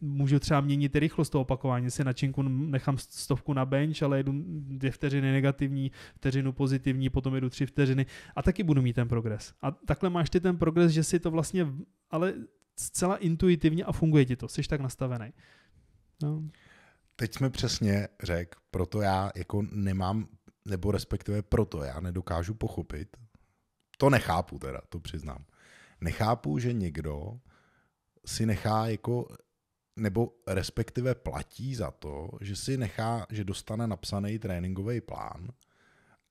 můžu třeba měnit rychlost toho opakování, si na činku nechám stovku na bench, ale jedu dvě vteřiny negativní, vteřinu pozitivní, potom jedu tři vteřiny a taky budu mít ten progres. A takhle máš ty ten progres, že si to vlastně, ale zcela intuitivně a funguje ti to, jsi tak nastavený. No. Teď jsme přesně řekl, proto já jako nemám nebo respektive proto já nedokážu pochopit, to nechápu teda, to přiznám, nechápu, že někdo si nechá jako, nebo respektive platí za to, že si nechá, že dostane napsaný tréninkový plán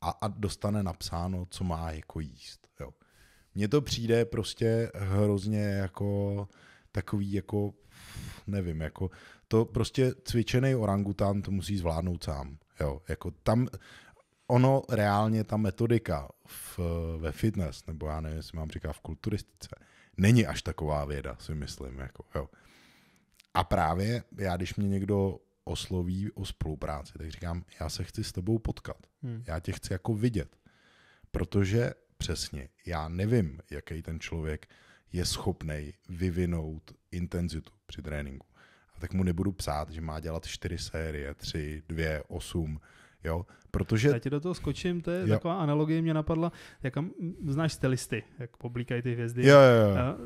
a, a dostane napsáno, co má jako jíst. Jo. Mně to přijde prostě hrozně jako takový jako, nevím, jako to prostě cvičený orangutan to musí zvládnout sám. Jo, jako tam ono reálně ta metodika v, ve fitness, nebo já nevím, jestli mám říká v kulturistice, není až taková věda, si myslím. Jako, jo. A právě já, když mě někdo osloví o spolupráci, tak říkám, já se chci s tebou potkat. Hmm. Já tě chci jako vidět. Protože přesně, já nevím, jaký ten člověk je schopný vyvinout intenzitu při tréninku. A tak mu nebudu psát, že má dělat čtyři série, tři, dvě, osm, Jo, protože... Já ti do toho skočím, to je jo. taková analogie, mě napadla, jak znáš stylisty, jak oblíkají ty hvězdy. Jo, jo, jo. Já,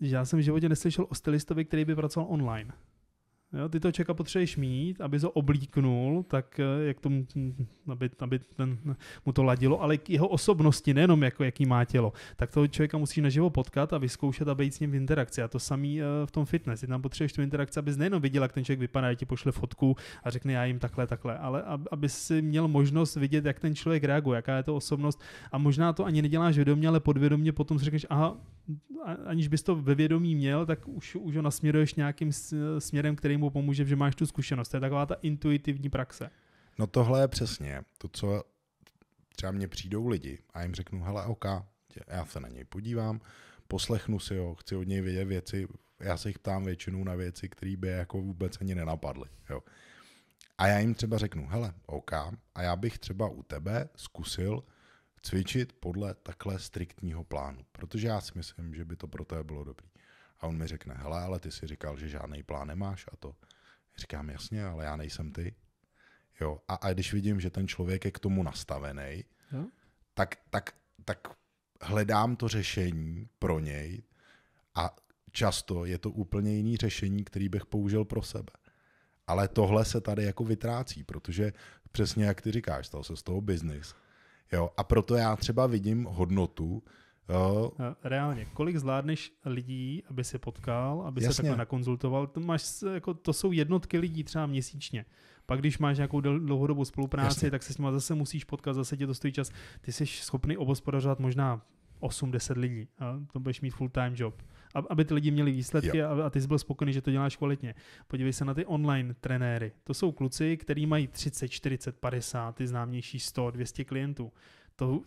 já jsem v životě neslyšel o stylistovi, který by pracoval online. Jo, ty to čeka potřebuješ mít, aby to oblíknul, tak eh, jak tomu, aby, aby ten, mu to ladilo, ale k jeho osobnosti, nejenom jako jaký má tělo, tak toho člověka musíš naživo potkat a vyzkoušet a být s ním v interakci. A to samý eh, v tom fitness. Ty tam potřebuješ tu interakci, abys nejenom viděl, jak ten člověk vypadá, ti pošle fotku a řekne já jim takhle, takhle, ale aby si měl možnost vidět, jak ten člověk reaguje, jaká je to osobnost. A možná to ani neděláš vědomě, ale podvědomě potom si řekneš, aha, aniž bys to ve vědomí měl, tak už, už ho nasměruješ nějakým směrem, který mu pomůže, že máš tu zkušenost. To je taková ta intuitivní praxe. No tohle je přesně to, co třeba mně přijdou lidi a jim řeknu, hele, OK, já se na něj podívám, poslechnu si ho, chci od něj vědět věci, já se jich ptám většinou na věci, které by jako vůbec ani nenapadly. Jo. A já jim třeba řeknu, hele, OK, a já bych třeba u tebe zkusil cvičit podle takhle striktního plánu, protože já si myslím, že by to pro tebe bylo dobrý. A on mi řekne, hele, ale ty si říkal, že žádný plán nemáš a to. Říkám, jasně, ale já nejsem ty. Jo, a, a když vidím, že ten člověk je k tomu nastavený, jo? tak, tak, tak hledám to řešení pro něj a často je to úplně jiný řešení, který bych použil pro sebe. Ale tohle se tady jako vytrácí, protože přesně jak ty říkáš, stal se z toho biznis. Jo, a proto já třeba vidím hodnotu Jo. Eh, reálně, kolik zvládneš lidí, aby se potkal, aby Jasně. se takhle nakonzultoval? To, máš, jako, to jsou jednotky lidí třeba měsíčně. Pak když máš nějakou dlouhodobou spolupráci, Jasně. tak se s nimi zase musíš potkat, zase tě to stojí čas. Ty jsi schopný obospodařovat možná 8-10 lidí. A to budeš mít full-time job. Aby ty lidi měli výsledky jo. a, a ty jsi byl spokojený, že to děláš kvalitně. Podívej se na ty online trenéry. To jsou kluci, který mají 30, 40, 50, ty známější 100, 200 klientů. To,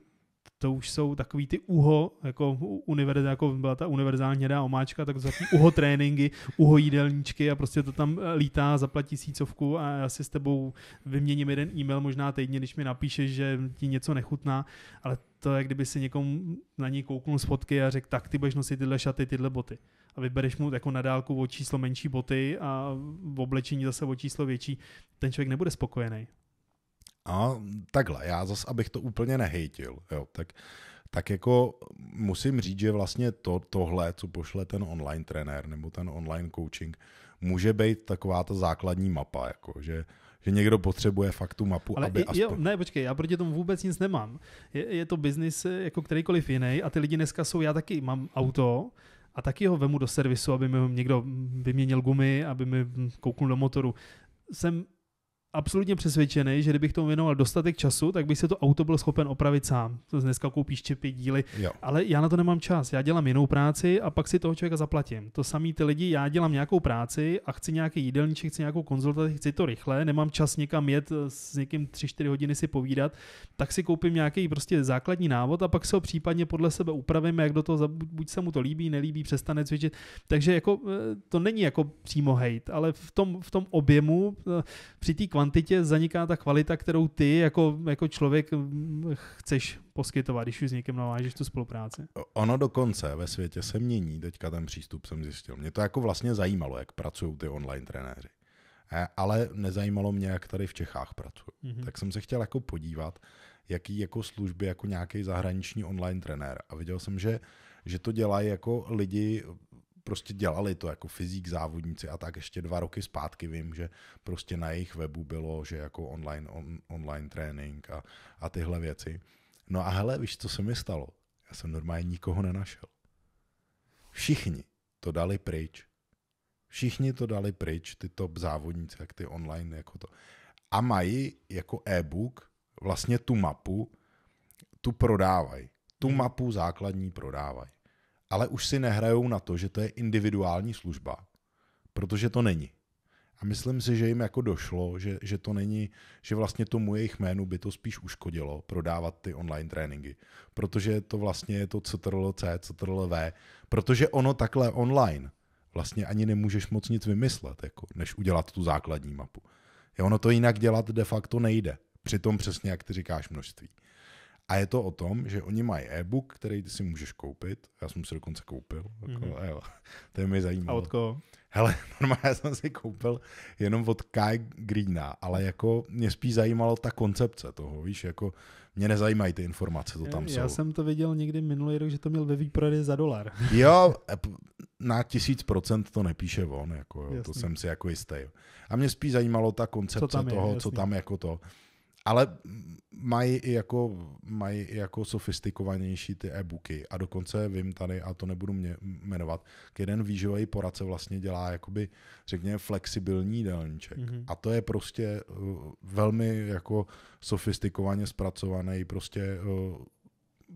to už jsou takový ty uho, jako, univerz, jako byla ta univerzální hnědá omáčka, tak to jsou uho tréninky, uho jídelníčky a prostě to tam eh, lítá, zaplatí sícovku a já si s tebou vyměním jeden e-mail možná týdně, když mi napíšeš, že ti něco nechutná, ale to je, kdyby si někomu na ní kouknul z fotky a řekl, tak ty budeš nosit tyhle šaty, tyhle boty. A vybereš mu jako nadálku o číslo menší boty a v oblečení zase o číslo větší, ten člověk nebude spokojený. A takhle, já zase, abych to úplně nehejtil, jo, tak, tak jako musím říct, že vlastně to, tohle, co pošle ten online trenér nebo ten online coaching, může být taková ta základní mapa, jako, že že někdo potřebuje fakt tu mapu, Ale aby jo, aspoň... Ne, počkej, já proti tomu vůbec nic nemám. Je, je to biznis eh, jako kterýkoliv jiný a ty lidi dneska jsou, já taky mám auto, a taky ho vemu do servisu, aby mi někdo vyměnil gumy, aby mi kouknul do motoru. Jsem absolutně přesvědčený, že kdybych tomu věnoval dostatek času, tak bych se to auto byl schopen opravit sám. To dneska koupíš čepy, díly, jo. ale já na to nemám čas. Já dělám jinou práci a pak si toho člověka zaplatím. To samý ty lidi, já dělám nějakou práci a chci nějaký jídelníček, chci nějakou konzultaci, chci to rychle, nemám čas někam jet eh, s někým 3-4 hodiny si povídat, tak si koupím nějaký prostě základní návod a pak se ho případně podle sebe upravím, jak do toho, buď se mu to líbí, nelíbí, přestane cvičit. Takže jako, eh, to není jako přímo hejt, ale v tom, v tom objemu, eh, při té kvantitě zaniká ta kvalita, kterou ty jako, jako člověk mm, chceš poskytovat, když už s někým navážeš tu spolupráci. Ono dokonce ve světě se mění, teďka ten přístup jsem zjistil. Mě to jako vlastně zajímalo, jak pracují ty online trenéři. E, ale nezajímalo mě, jak tady v Čechách pracují. Mm-hmm. Tak jsem se chtěl jako podívat, jaký jako služby jako nějaký zahraniční online trenér. A viděl jsem, že že to dělají jako lidi prostě dělali to jako fyzik závodníci a tak ještě dva roky zpátky vím, že prostě na jejich webu bylo, že jako online, on, online trénink a, a tyhle věci. No a hele, víš, co se mi stalo? Já jsem normálně nikoho nenašel. Všichni to dali pryč. Všichni to dali pryč, ty top závodníci, jak ty online, jako to. A mají jako e-book vlastně tu mapu, tu prodávají. Tu mhm. mapu základní prodávají ale už si nehrajou na to, že to je individuální služba, protože to není. A myslím si, že jim jako došlo, že, že to není, že vlastně tomu jejich jménu by to spíš uškodilo prodávat ty online tréninky. Protože to vlastně je to CTRL-C, CTRL-V, protože ono takhle online vlastně ani nemůžeš moc nic vymyslet, jako, než udělat tu základní mapu. Je ono to jinak dělat de facto nejde. Přitom přesně, jak ty říkáš, množství. A je to o tom, že oni mají e-book, který ty si můžeš koupit. Já jsem si dokonce koupil. Jako, mm-hmm. jo, to je mi zajímalo. A od koho? Hele, normálně jsem si koupil jenom od Kai Greena, ale jako mě spíš zajímalo ta koncepce toho, víš, jako mě nezajímají ty informace, to tam já, jsou. Já jsem to viděl někdy minulý rok, že to měl ve výprodeji za dolar. jo, e, na tisíc procent to nepíše on, jako, jo, to jsem si jako jistý. A mě spíš zajímalo ta koncepce co tam je, toho, jasný. co tam jako to ale mají i jako, mají i jako sofistikovanější ty e-booky a dokonce vím tady, a to nebudu mě jmenovat, k jeden výživový poradce vlastně dělá jakoby, řekněme, flexibilní jídelníček. Mm-hmm. A to je prostě uh, velmi jako sofistikovaně zpracovaný prostě uh,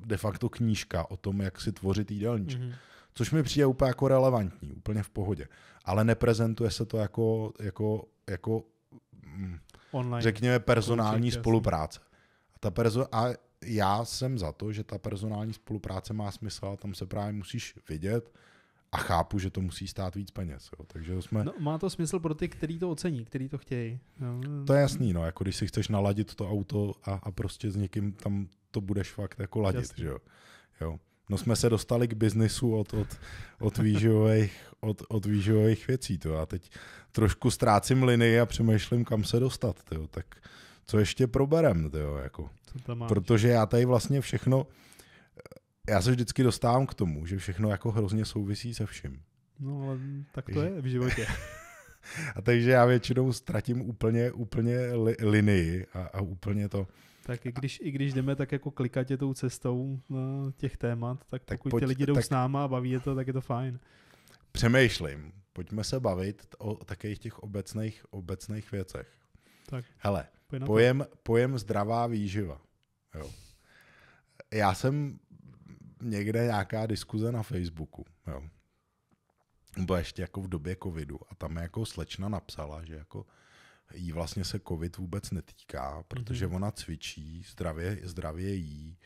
de facto knížka o tom, jak si tvořit jídelníček. Mm-hmm. Což mi přijde úplně jako relevantní, úplně v pohodě. Ale neprezentuje se to jako, jako, jako mm, Online. řekněme, jako personální spolupráce. A, ta perso- a já jsem za to, že ta personální spolupráce má smysl a tam se právě musíš vidět a chápu, že to musí stát víc peněz. Jo. Takže jsme... no, má to smysl pro ty, kteří to ocení, kteří to chtějí. No. To je jasný, no, jako když si chceš naladit to auto a, a prostě s někým tam to budeš fakt jako ladit. Jasný. Že jo. jo. No jsme se dostali k biznisu od, od, od, výživových, od, od výživových věcí. To. A teď trošku ztrácím linii a přemýšlím, kam se dostat. Tyjo. Tak co ještě proberem? Tyjo, jako. co tam máš? Protože já tady vlastně všechno, já se vždycky dostávám k tomu, že všechno jako hrozně souvisí se vším. No ale tak to je v životě. a takže já většinou ztratím úplně, úplně li, linii a, a úplně to tak i když, i když jdeme tak jako klikatě tou cestou no, těch témat, tak, tak pokud pojď, ty lidi jdou tak... s náma a baví je to, tak je to fajn. Přemýšlím, pojďme se bavit o takových těch obecných, obecných věcech. Tak. Hele, pojem, pojem zdravá výživa. Jo. Já jsem někde nějaká diskuze na Facebooku, jo. Bylo ještě jako v době covidu a tam jako slečna napsala, že jako jí vlastně se covid vůbec netýká, protože mm-hmm. ona cvičí, zdravě, zdravě jí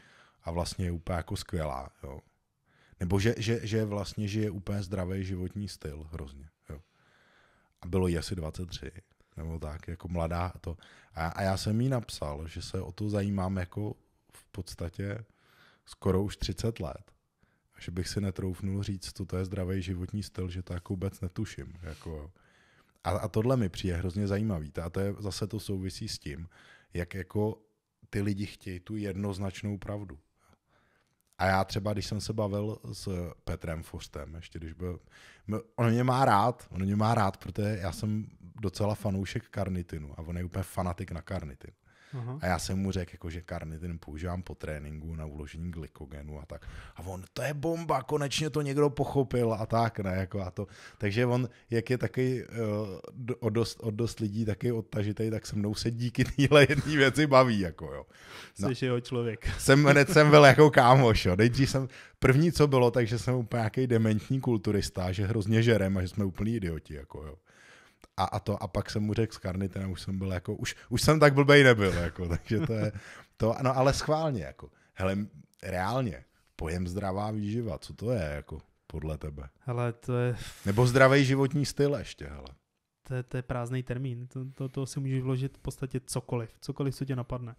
a vlastně je úplně jako skvělá. Jo. Nebo že, že, že vlastně žije úplně zdravý životní styl hrozně. Jo. A bylo jí asi 23, nebo tak, jako mladá a to. A, a já jsem jí napsal, že se o to zajímám jako v podstatě skoro už 30 let. A že bych si netroufnul říct, toto to je zdravý životní styl, že to jako vůbec netuším. Jako, a, a tohle mi přijde hrozně zajímavý. A to je, zase to souvisí s tím, jak jako ty lidi chtějí tu jednoznačnou pravdu. A já třeba, když jsem se bavil s Petrem Forstem, ještě když byl, on mě má rád, on mě má rád, protože já jsem docela fanoušek karnitinu a on je úplně fanatik na karnitin. Aha. A já jsem mu řekl, jako, že karnitin používám po tréninku na uložení glykogenu a tak. A on, to je bomba, konečně to někdo pochopil a tak, ne, jako a to. Takže on, jak je taky uh, eh, od, dost, od dost lidí taky odtažitej, tak se mnou se díky téhle jedné věci baví, jako jo. No. Jsi jeho člověk. Jsem, hned jsem byl jako kámoš, jo. Nejdřív jsem, první, co bylo, takže jsem úplně nějaký dementní kulturista, že hrozně žerem a že jsme úplní idioti, jako jo a, a to. A pak jsem mu řekl karny, teda už jsem byl jako, už, už jsem tak blbej nebyl, jako, takže to je to, no ale schválně, jako, hele, reálně, pojem zdravá výživa, co to je, jako, podle tebe? Hele, to je... Nebo zdravý životní styl ještě, hele. To je, to je prázdný termín, to, to, to si můžeš vložit v podstatě cokoliv, cokoliv, co tě napadne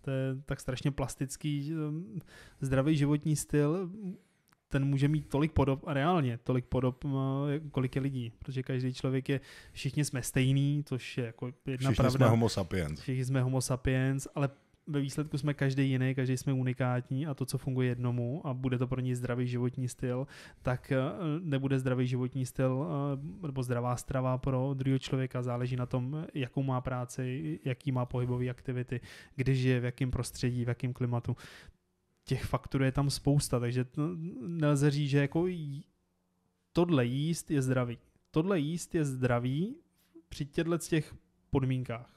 to je tak strašně plastický. Mm, zdravý životní styl ten může mít tolik podob, a reálně tolik podob, eh, jako kolik je lidí, protože každý člověk je, všichni jsme stejný, což je jako jedna všichni pravda. Všichni jsme homo sapiens. Všichni jsme homo sapiens, ale ve výsledku jsme každý jiný, každý jsme unikátní a to, co funguje jednomu a bude to pro něj zdravý životní styl, tak eh, nebude zdravý životní styl eh, nebo zdravá strava pro druhého člověka. Záleží na tom, jakou má práci, jaký má pohybové aktivity, kde žije, v jakém prostředí, v jakém klimatu těch faktorů je tam spousta, takže t- nelze říct, že jako jí, tohle jíst je zdravý. Tohle jíst je zdravý při těchto těch podmínkách.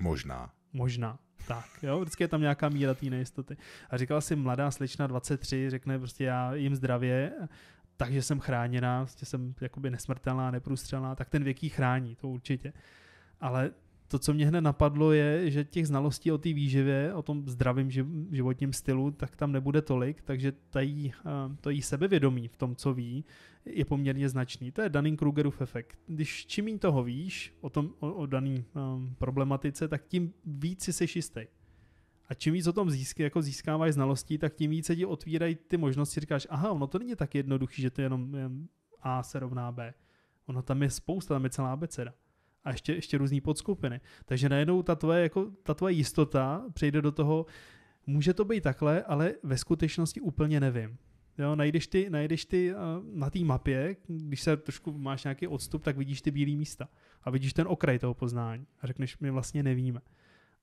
Možná. Možná. Tak, jo, vždycky je tam nějaká míra té nejistoty. A říkala si mladá slečna 23, řekne prostě já jim zdravě, takže jsem chráněná, prostě jsem jakoby nesmrtelná, neprůstřelná, tak ten věký chrání, to určitě. Ale to, co mě hned napadlo, je, že těch znalostí o té výživě, o tom zdravém životním stylu, tak tam nebude tolik, takže tají, eh, to jí sebevědomí v tom, co ví, je poměrně značný. To je daný Krugerův efekt. Když čím méně toho víš o, tom, o, o daný um, problematice, tak tím víc si seš jistý. A čím víc o tom získy, jako získáváš znalostí, tak tím více ti otvírají ty možnosti. Říkáš, aha, ono to není tak jednoduchý, že to je jenom, jenom A se rovná B. Ono tam je spousta, tam je celá abeceda a ještě, ještě různé podskupiny. Takže najednou ta tvoje, jako, ta tvoje jistota přejde do toho, může to být takhle, ale ve skutečnosti úplně nevím. Jo, najdeš ty, najdeš ty eh, na té mapě, když se trošku máš nějaký odstup, tak vidíš ty bílé místa a vidíš ten okraj toho poznání a řekneš, my vlastně nevíme.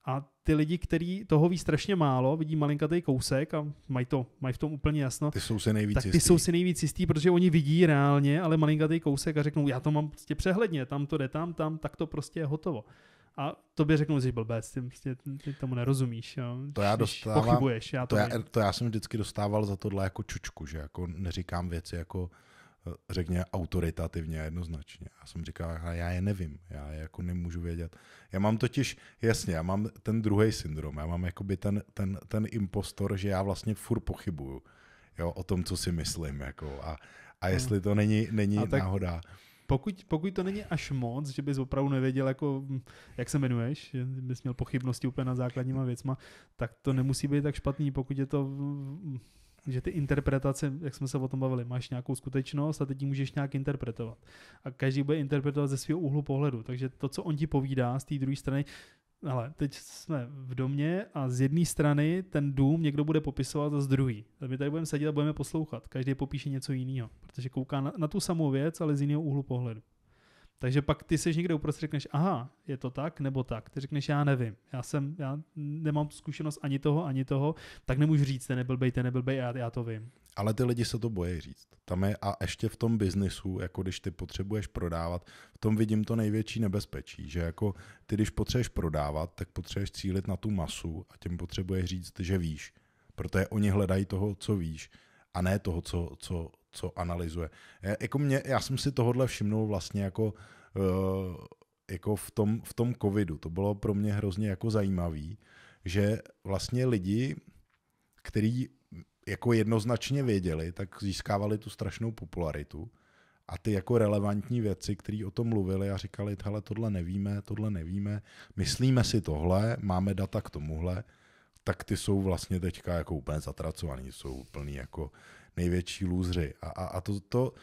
A ty lidi, kteří toho ví strašně málo, vidí malinkatý kousek a mají to, mají v tom úplně jasno. Ty jsou si nejvíc tak ty jistý. jsou si nejvíc jistý, protože oni vidí reálně, ale malinkatý kousek a řeknou, já to mám prostě přehledně, tam to jde, tam, tam, tak to prostě je hotovo. A tobě řeknou, že jsi blbec, ty, prostě, ty tomu nerozumíš. Jo? To já dostávám, já to, to, já, to já jsem vždycky dostával za tohle jako čučku, že jako neříkám věci jako řekně autoritativně a jednoznačně. Já jsem říkal, já je nevím, já je jako nemůžu vědět. Já mám totiž, jasně, já mám ten druhý syndrom, já mám jakoby ten, ten, ten impostor, že já vlastně furt pochybuju jo, o tom, co si myslím. Jako, a, a hmm. jestli to není, není a tak... náhoda. Pokud, pokud to není až moc, že bys opravdu nevěděl, jako, jak se jmenuješ, že bys měl pochybnosti úplně na základníma věcma, tak to nemusí být tak špatný, pokud je to že ty interpretace, jak jsme se o tom bavili, máš nějakou skutečnost a teď ji můžeš nějak interpretovat. A každý bude interpretovat ze svého úhlu pohledu. Takže to, co on ti povídá z té druhé strany, ale teď jsme v domě a z jedné strany ten dům někdo bude popisovat a z druhé. My tady budeme sedět a budeme poslouchat. Každý popíše něco jiného, protože kouká na, na tu samou věc, ale z jiného úhlu pohledu. Takže pak ty seš někde uprostřed, řekneš, aha, je to tak, nebo tak. Ty řekneš, já nevím, já jsem, já nemám zkušenost ani toho, ani toho, tak nemůžu říct, ten bej, ten bej, já, já to vím. Ale ty lidi se to bojí říct. Tam je, a ještě v tom biznisu, jako když ty potřebuješ prodávat, v tom vidím to největší nebezpečí, že jako ty, když potřebuješ prodávat, tak potřebuješ cílit na tu masu a těm potřebuješ říct, že víš. Protože oni hledají toho, co víš, a ne toho, co, co, co analyzuje. E, jako mě, já jsem si tohle všimnul vlastně jako, e, jako v, tom, v tom covidu. To bylo pro mě hrozně jako zajímavý, že vlastně lidi, který jako jednoznačně věděli, tak získávali tu strašnou popularitu a ty jako relevantní věci, které o tom mluvili a říkali, hele, tohle nevíme, tohle nevíme, myslíme si tohle, máme data k tomuhle, tak ty jsou vlastně teďka jako úplně zatracovaný, jsou úplný jako největší lůzři. A, a, a to, to,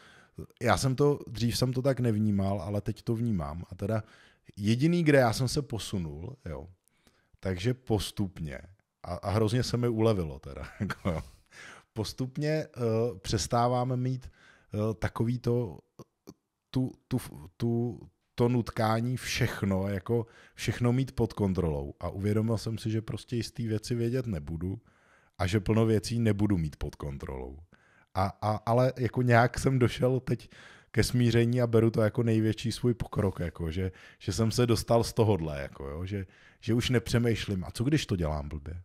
já jsem to, dřív jsem to tak nevnímal, ale teď to vnímám. A teda jediný, kde já jsem se posunul, jo, takže postupně, a, a hrozně se mi ulevilo teda, jako, jo, postupně uh, přestáváme mít uh, takový to, tu, tu, tu, to nutkání všechno, jako všechno mít pod kontrolou. A uvědomil jsem si, že prostě jistý věci vědět nebudu a že plno věcí nebudu mít pod kontrolou. A, a, ale jako nějak jsem došel teď ke smíření a beru to jako největší svůj pokrok, jako, že, že jsem se dostal z tohohle, jako, jo, že, že už nepřemýšlím, a co když to dělám blbě?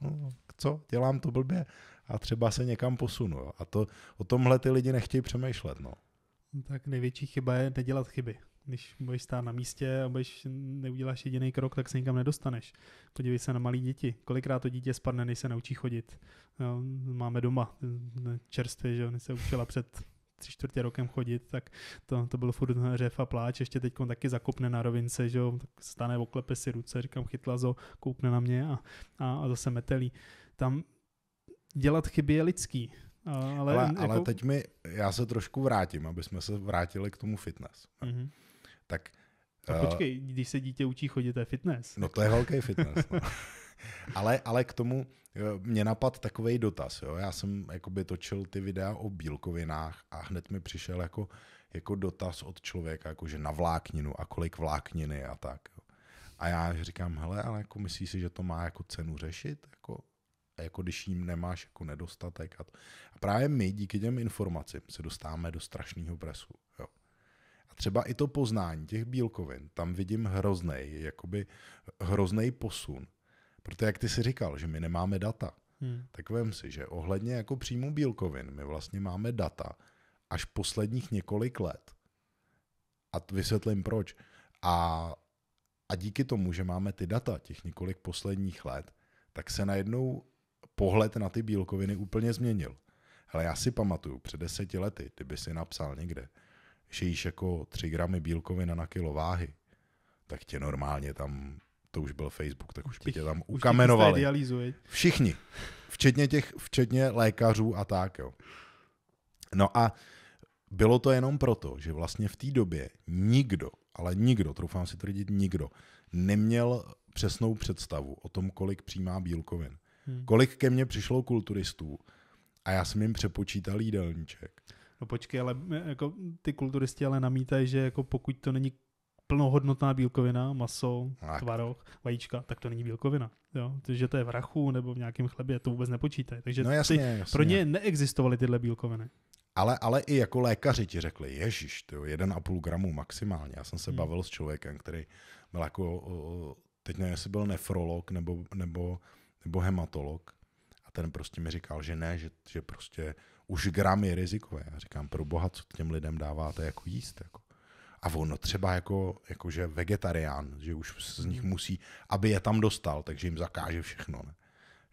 No, co? Dělám to blbě a třeba se někam posunu. Jo. A to, o tomhle ty lidi nechtějí přemýšlet. No. Tak největší chyba je nedělat chyby. Když budeš stát na místě a budeš, neuděláš jediný krok, tak se nikam nedostaneš. Podívej se na malé děti. Kolikrát to dítě spadne, než se naučí chodit. Jo, máme doma čerstvě, že ona se učila před tři čtvrtě rokem chodit, tak to, to bylo furt řef a pláč, ještě teď on taky zakopne na rovince, že jo, tak stane, oklepe si ruce, říkám, chytla zo, koupne na mě a, a, a zase metelí. Tam dělat chyby je lidský. Ale, ale, jako... ale teď mi, já se trošku vrátím, aby jsme se vrátili k tomu fitness. Mm-hmm tak... A uh, počkej, když se dítě učí chodit, to je fitness. No to je velký fitness. No. ale, ale k tomu mě napad takový dotaz. Jo. Já jsem jakoby točil ty videa o bílkovinách a hned mi přišel jako, jako dotaz od člověka, jakože na vlákninu a kolik vlákniny a tak. Jo. A já říkám, hele, ale jako myslíš si, že to má jako cenu řešit? Jako, jako když jim nemáš jako nedostatek. A, to. a právě my díky těm informacím se dostáváme do strašného presu. Jo třeba i to poznání těch bílkovin, tam vidím hrozný, jakoby hrozný posun. Protože jak ty si říkal, že my nemáme data, hmm. tak vím si, že ohledně jako příjmu bílkovin my vlastně máme data až posledních několik let. A vysvětlím proč. A, a díky tomu, že máme ty data těch několik posledních let, tak se najednou pohled na ty bílkoviny úplně změnil. Ale já si pamatuju, před deseti lety, kdyby si napsal někde, že jíš jako 3 gramy bílkovina na kilo váhy, tak tě normálně tam, to už byl Facebook, tak už by tě tam ukamenovali. Všichni, včetně těch, včetně lékařů a tak, jo. No a bylo to jenom proto, že vlastně v té době nikdo, ale nikdo, troufám si tvrdit nikdo, neměl přesnou představu o tom, kolik přijímá bílkovin. Hmm. Kolik ke mně přišlo kulturistů a já jsem jim přepočítal jídelníček no počkej, ale eh, jako ty kulturisti ale namítají, že jako pokud to není plnohodnotná bílkovina, maso, tak. tvaroh, vajíčka, tak to není bílkovina. Jo? že to je v rachu nebo v nějakém chlebě, to vůbec nepočítají. Takže no jasně, ty, jasně. pro ně neexistovaly tyhle bílkoviny. Ale, ale i jako lékaři ti řekli, ježiš, to 1,5 gramu maximálně. Já jsem se hmm. bavil s člověkem, který byl jako, teď nevím, jestli byl nefrolog nebo, nebo, nebo hematolog a ten prostě mi říkal, že ne, že, že prostě už gram je rizikové. Já říkám, pro boha, co těm lidem dáváte jako jíst. Jako. A ono třeba jako, jako, že vegetarián, že už z nich hmm. musí, aby je tam dostal, takže jim zakáže všechno. Ne?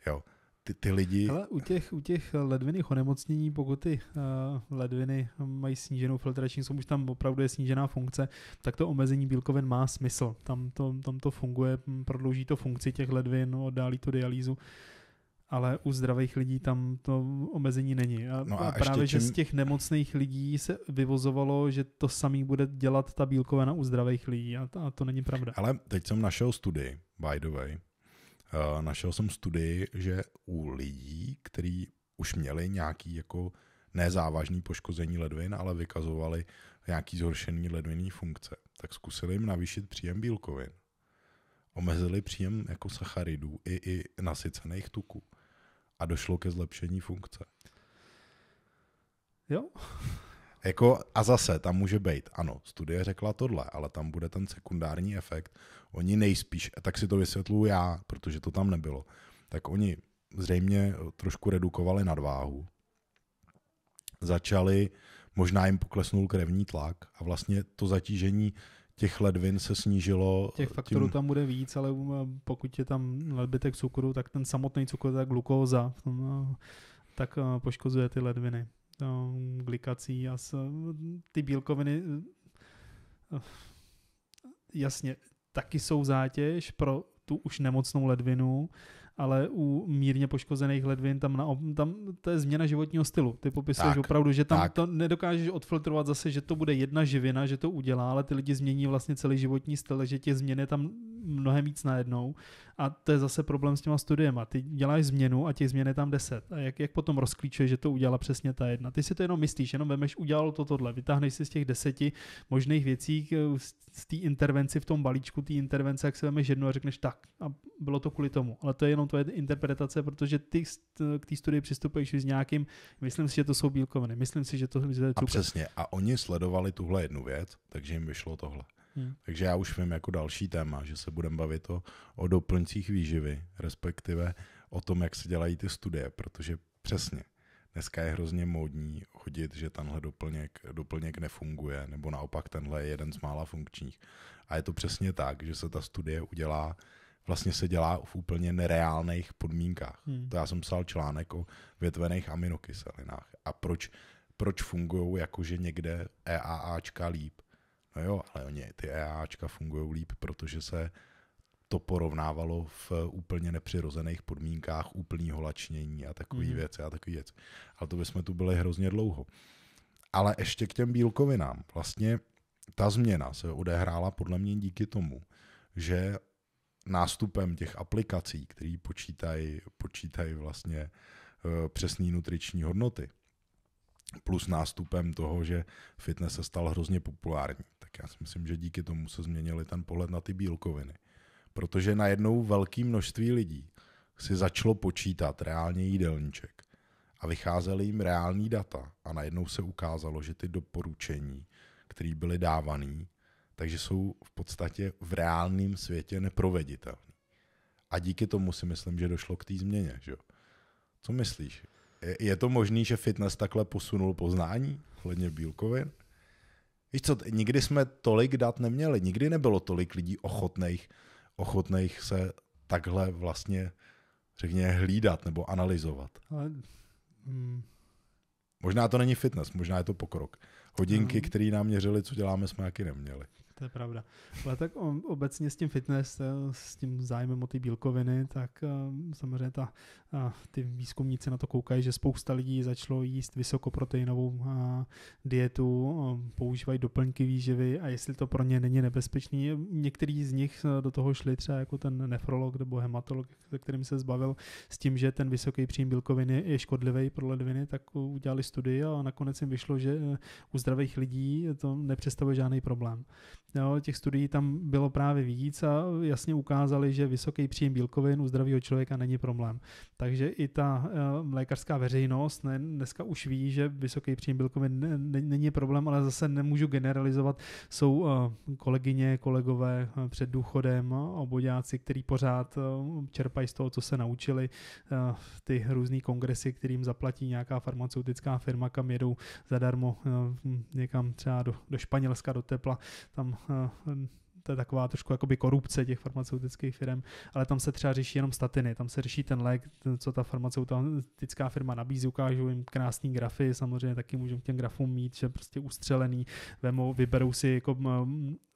Jo. Ty, ty lidi... Ale u těch, u těch ledviných onemocnění, pokud ty uh, ledviny mají sníženou filtrační jsou už tam opravdu je snížená funkce, tak to omezení bílkovin má smysl. Tam to, tam to funguje, prodlouží to funkci těch ledvin, oddálí to dialýzu. Uh, ale u zdravých lidí tam to omezení není. A, no a, a právě, tím... že z těch nemocných lidí se vyvozovalo, že to samý bude dělat ta bílkovina u zdravých lidí a, a to není pravda. Ale teď jsem našel studii, by the way. Eh, našel jsem studii, že u lidí, kteří už měli nějaký jako nezávažný poškození ledvin, ale vykazovali nějaký zhoršený ledviný funkce, tak zkusili jim navýšit příjem bílkovin. Omezili příjem jako sacharidů i, i nasycených tuků a došlo ke zlepšení funkce. Jo. Jako, a zase, tam může být, ano, studie řekla tohle, ale tam bude ten sekundární efekt. Oni nejspíš, tak si to vysvětluju já, protože to tam nebylo, tak oni zřejmě trošku redukovali nadváhu, začali, možná jim poklesnul krevní tlak a vlastně to zatížení těch ledvin se snížilo. Těch faktorů tím... tam bude víc, ale um, pokud je tam nadbytek cukru, tak ten samotný cukr, ta glukóza, no, tak uh, poškozuje ty ledviny no, glikací a ty bílkoviny uh, uh, jasně taky jsou zátěž pro tu už nemocnou ledvinu, ale u mírně poškozených ledvin tam, na, tam to je změna životního stylu. Ty popisuješ tak, opravdu, že tam tak. to nedokážeš odfiltrovat zase, že to bude jedna živina, že to udělá, ale ty lidi změní vlastně celý životní styl, že těch změn je tam mnohem víc najednou. A to je zase problém s těma studiema. Ty děláš změnu a těch změn je tam deset. A jak, jak potom rozklíčuješ, že to udělala přesně ta jedna? Ty si to jenom myslíš, jenom vemeš, udělal to tohle, vytáhneš si z těch deseti možných věcí z té intervenci v tom balíčku, té intervence, jak se vemeš jednu a řekneš tak. A bylo to kvůli tomu. Ale to je jenom tvoje interpretace, protože ty k té studii přistupuješ s nějakým, myslím si, že to jsou bílkoviny, myslím si, že to, že to je cukr. A přesně, a oni sledovali tuhle jednu věc, takže jim vyšlo tohle. Hmm. Takže já už vím jako další téma, že se budeme bavit o, o doplňcích výživy, respektive o tom, jak se dělají ty studie, protože přesně, dneska je hrozně módní chodit, že tenhle doplněk, doplněk nefunguje, nebo naopak tenhle je jeden z mála funkčních. A je to přesně tak, že se ta studie udělá, vlastně se dělá v úplně nereálných podmínkách. Hmm. To já jsem psal článek o větvených aminokyselinách a proč, proč fungují jakože někde EAAčka líp No jo, ale oni, ty EAčka fungují líp, protože se to porovnávalo v úplně nepřirozených podmínkách úplného lačnění a takový mm věci a takový věci. Ale to bychom tu byli hrozně dlouho. Ale ještě k těm bílkovinám. Vlastně ta změna se odehrála podle mě díky tomu, že nástupem těch aplikací, které počítají počítaj vlastně e, eh, přesné nutriční hodnoty, plus nástupem toho, že fitness se stal hrozně populární, tak já si myslím, že díky tomu se změnili ten pohled na ty bílkoviny. Protože najednou velké množství lidí si začalo počítat reálně jídelníček a vycházely jim reální data a najednou se ukázalo, že ty doporučení, které byly dávané, takže jsou v podstatě v reálném světě neproveditelné. A díky tomu si myslím, že došlo k té změně. Že? Co myslíš? Je to možné, že fitness takhle posunul poznání hledně bílkovin? Víš co, nikdy jsme tolik dat neměli, nikdy nebylo tolik lidí ochotných, ochotných se takhle vlastně, řekněme, hlídat nebo analyzovat. Ale, mm. Možná to není fitness, možná je to pokrok. Hodinky, no. které nám měřili, co děláme, jsme jaký neměli to je pravda. Ale tak obecně s tím fitness, eh, s tím zájmem o ty bílkoviny, tak eh, samozřejmě ta, eh, ty výzkumníci na to koukají, že spousta lidí začalo jíst vysokoproteinovou dietu, používají doplňky výživy a jestli to pro ně není nebezpečný. Některý z nich do toho šli třeba jako ten nefrolog nebo hematolog, kterým se zbavil s tím, že ten vysoký příjem bílkoviny je škodlivý pro ledviny, tak udělali studii a nakonec jim vyšlo, že u zdravých lidí to nepředstavuje žádný problém. Jo, těch studií tam bylo právě víc a jasně ukázali, že vysoký příjem bílkovin u zdravého člověka není problém. Takže i ta uh, lékařská veřejnost ne, dneska už ví, že vysoký příjem bílkovin ne, ne, není problém, ale zase nemůžu generalizovat. Jsou uh, kolegyně, kolegové uh, před důchodem, obodáci, kteří pořád uh, čerpají z toho, co se naučili, uh, ty různé kongresy, kterým zaplatí nějaká farmaceutická firma, kam jedou zadarmo uh, někam třeba do, do Španělska, do tepla, tam Eh, to je taková trošku jakoby korupce těch farmaceutických firm, ale tam se třeba řeší jenom statiny, tam se řeší ten lék, co ta farmaceutická firma nabízí, ukážu jim krásný grafy, samozřejmě taky můžu k těm grafům mít, že prostě ustřelený, vemou, vyberou si jako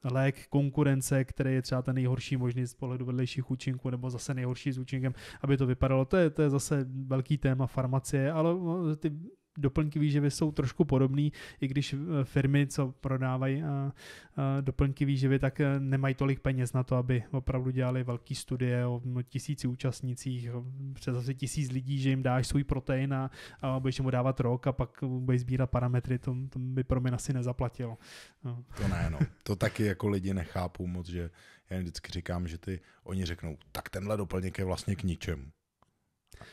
lék konkurence, který je třeba ten nejhorší možný z pohledu vedlejších účinků, nebo zase nejhorší s účinkem, aby to vypadalo. To je, to je zase velký téma farmacie, ale no, ty doplňky výživy jsou trošku podobný, i když eh, firmy, co prodávají eh, eh, doplňky výživy, tak nemají tolik peněz na to, aby opravdu dělali velké studie o no, tisíci účastnicích, přes asi tisíc lidí, že jim dáš svůj protein a, a budeš mu dávat rok a pak budeš sbírat parametry, to, to by pro mě asi nezaplatilo. No. To ne, no. To taky jako lidi nechápou moc, že já jim vždycky říkám, že ty, oni řeknou, tak tenhle doplněk je vlastně k ničemu.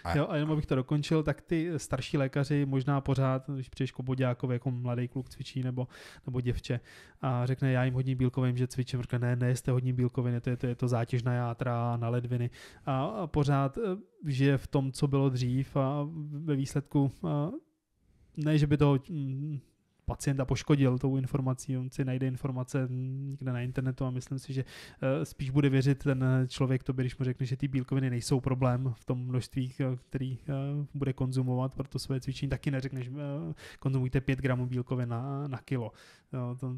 A, jo, a jenom abych to dokončil, tak ty starší lékaři možná pořád, když přijdeš k Bodějákovi, jako mladý kluk cvičí nebo, nebo děvče a řekne, já jim hodně bílkovin, že cvičím, řekne, ne, ne, jste hodně bílkovin, to je to, je to zátěž na játra, na ledviny a, a pořád e, žije v tom, co bylo dřív a ve výsledku a ne, že by toho pacienta poškodil tou informací, on si najde informace někde na internetu a myslím si, že eh, spíš bude věřit ten člověk tobě, když mu řekne, že ty bílkoviny nejsou problém v tom množství, eh, který eh, bude konzumovat pro to své cvičení, taky neřekneš, konzumujte 5 gramů bílkovin na, na kilo. To, to,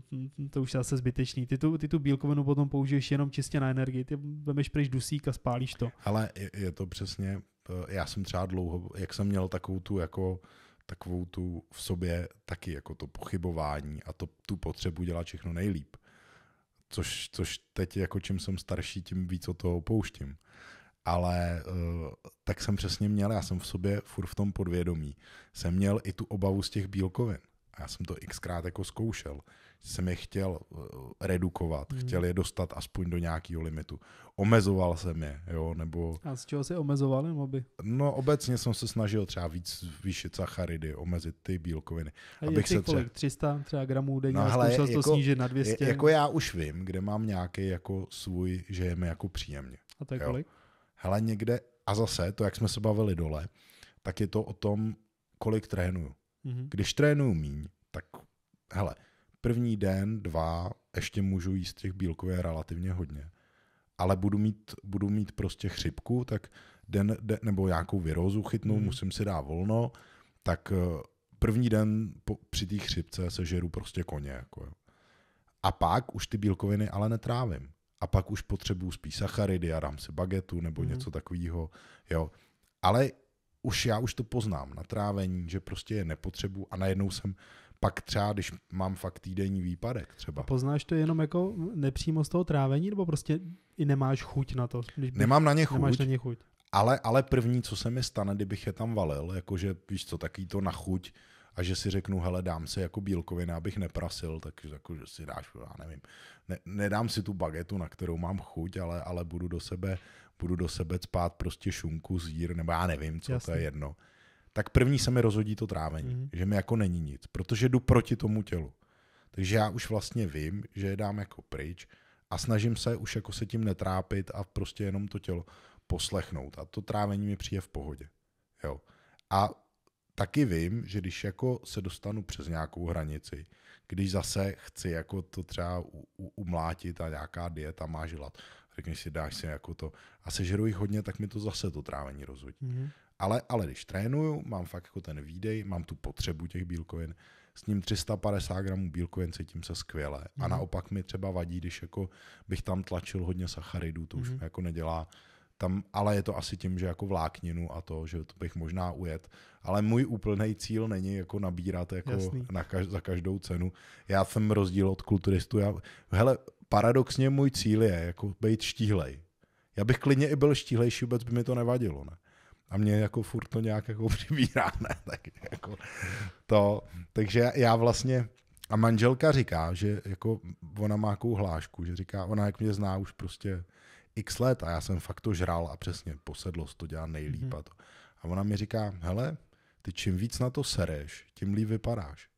to už je zase zbytečný. Ty tu, ty tu bílkovinu potom použiješ jenom čistě na energii, ty vemeš pryč dusík a spálíš to. Ale je to přesně, já jsem třeba dlouho, jak jsem měl takovou tu jako takovou tu v sobě taky jako to pochybování a to, tu potřebu dělat všechno nejlíp. Což, což teď jako čím jsem starší, tím víc o toho opouštím. Ale eh, tak jsem přesně měl, já jsem v sobě furt v tom podvědomí, jsem měl i tu obavu z těch bílkovin. A já jsem to xkrát jako zkoušel jsem je chtěl eh, redukovat, hmm. chtěl je dostat aspoň do nějakého limitu. Omezoval jsem je, jo, nebo... A z čeho jsi omezoval, nebo by? No obecně jsem se snažil třeba víc zvýšit sacharidy, omezit ty bílkoviny. A abych se třeba... 300 třeba gramů denně, no, ale jako, to snížit na 200. jako já už vím, kde mám nějaký jako svůj, že mi jako příjemně. A to je jo. kolik? Hele, někde, a zase, to jak jsme se bavili dole, tak je to o tom, kolik trénuju. Mm-hmm. Když trénuju míň, tak hele, první den, dva, ještě můžu jíst těch bílkově relativně hodně. Ale budu mít, budu mít prostě chřipku, tak den, de, nebo nějakou virózu chytnu, hmm. musím si dát volno, tak eh, první den po, při té chřipce sežeru prostě koně. Jako. Jo. A pak už ty bílkoviny ale netrávím. A pak už potřebuju spíš sacharidy a dám si bagetu nebo hmm. něco takového. Jo. Ale už já už to poznám na trávení, že prostě je nepotřebu a najednou jsem pak třeba, když mám fakt týdenní výpadek třeba. A poznáš to jenom jako nepřímo z toho trávení, nebo prostě i nemáš chuť na to? Když bych, Nemám na ně chuť. Nemáš na ně chuť. Ale, ale první, co se mi stane, kdybych je tam valil, jakože víš co, taký to na chuť a že si řeknu, hele, dám si jako bílkoviny, abych neprasil, tak jako, že si dáš, já nevím, ne, nedám si tu bagetu, na kterou mám chuť, ale, ale budu do sebe budu do sebe spát prostě šunku, zír, nebo já nevím, co Jasný. to je jedno tak první se mi rozhodí to trávení, mm. že mi jako není nic, protože jdu proti tomu tělu. Takže já už vlastně vím, že je dám jako pryč a snažím se už jako se tím netrápit a prostě jenom to tělo poslechnout. A to trávení mi přijde v pohodě. Jo. A taky vím, že když jako se dostanu přes nějakou hranici, když zase chci jako to třeba u, u, umlátit a nějaká dieta má žilat, řekneš si, dáš si jako to a sežeru jich hodně, tak mi to zase to trávení rozhodí. Mm-hmm. Ale, ale když trénuju, mám fakt jako ten výdej, mám tu potřebu těch bílkovin, s ním 350 gramů bílkovin cítím se skvěle. Mm. A mhm. naopak mi třeba vadí, když jako bych tam tlačil hodně sacharidů, to mm. už mi mhm. jako nedělá tam, ale je to asi tím, že jako vlákninu a to, že to bych možná ujet. Ale můj úplný cíl není jako nabírat jako na kaž, za každou cenu. Já jsem rozdíl od kulturistů. Já, hele, paradoxně můj cíl je jako být štíhlej. Já bych klidně i byl štíhlejší, vůbec by mi to nevadilo. Ne? a mě jako furt to nějak jako přibírá, ne? Tak jako to, takže já vlastně, a manželka říká, že jako ona má takovou hlášku, že říká, ona jak mě zná už prostě x let a já jsem fakt to žral a přesně posedlost to dělá nejlíp mm-hmm. a to. A ona mi říká, hele, ty čím víc na to sereš, tím líp vypadáš.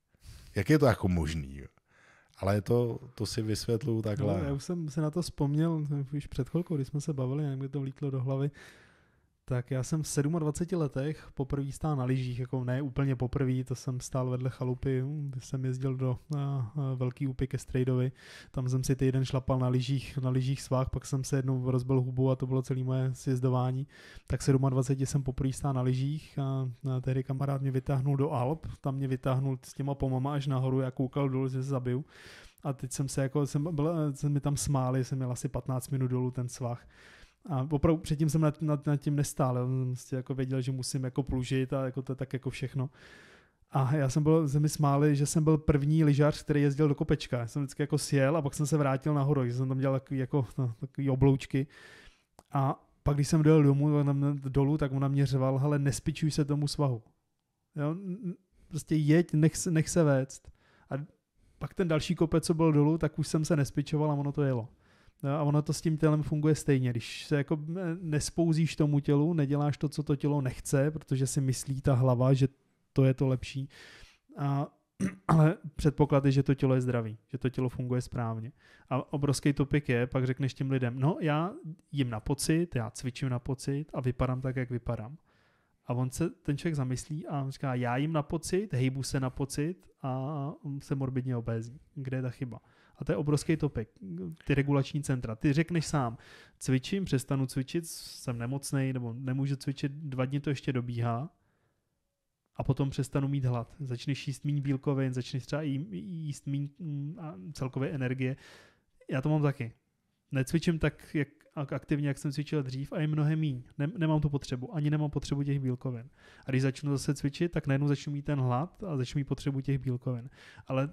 Jak je to jako možný? Jo? Ale je to, to si vysvětluju takhle. No, já už jsem se na to vzpomněl už před chvilkou, když jsme se bavili, a mi to vlítlo do hlavy, tak já jsem v 27 letech poprvé stál na lyžích, jako ne úplně poprvé, to jsem stál vedle chalupy, hm, kde jsem jezdil do na, na Velký úpy ke Strejdovi, tam jsem si týden šlapal na lyžích, na lyžích svách, pak jsem se jednou rozbil hubu a to bylo celé moje sjezdování. Tak 27 jsem poprvé stál na lyžích a, a tehdy kamarád mě vytáhnul do Alp, tam mě vytáhnul s těma pomama až nahoru, já koukal dolů, že se zabiju. A teď jsem se jako, jsem, byl, jsem mi tam smáli, jsem měl asi 15 minut dolů ten svah. A opravdu předtím jsem nad, nad, nad tím nestál, jo. jsem prostě jako věděl, že musím jako plužit a jako to tak jako všechno. A já jsem byl, se mi smáli, že jsem byl první lyžař, který jezdil do kopečka. Já jsem vždycky jako sjel a pak jsem se vrátil nahoru, že jsem tam dělal takový, jako, no, takový obloučky. A pak když jsem dojel domů, dolů, tak on na mě řval, ale nespičuj se tomu svahu. Jo? Prostě jeď, nech, nech se vést. A pak ten další kopec, co byl dolů, tak už jsem se nespičoval a ono to jelo. No, a ono to s tím tělem funguje stejně. Když se jako eh, nespouzíš tomu tělu, neděláš to, co to tělo nechce, protože si myslí ta hlava, že to je to lepší, a, ale předpoklad je, že to tělo je zdravý, že to tělo funguje správně. A obrovský topik je, pak řekneš těm lidem, no já jim na pocit, já cvičím na pocit a vypadám tak, jak vypadám. A on se, ten člověk zamyslí a on říká, já jim na pocit, hejbu se na pocit a mm, se morbidně obézní. Kde je ta chyba? A to je obrovský topik, ty regulační centra. Ty řekneš sám, cvičím, přestanu cvičit, jsem nemocný nebo nemůžu cvičit, dva dny to ještě dobíhá a potom přestanu mít hlad. Začneš jíst méně bílkovin, začneš třeba jíst méně mm, celkově energie. Já to mám taky. Necvičím tak jak aktivně, jak jsem cvičil dřív a je mnohem míň. nemám tu potřebu, ani nemám potřebu těch bílkovin. A když začnu zase cvičit, tak najednou začnu mít ten hlad a začnu mít potřebu těch bílkovin. Ale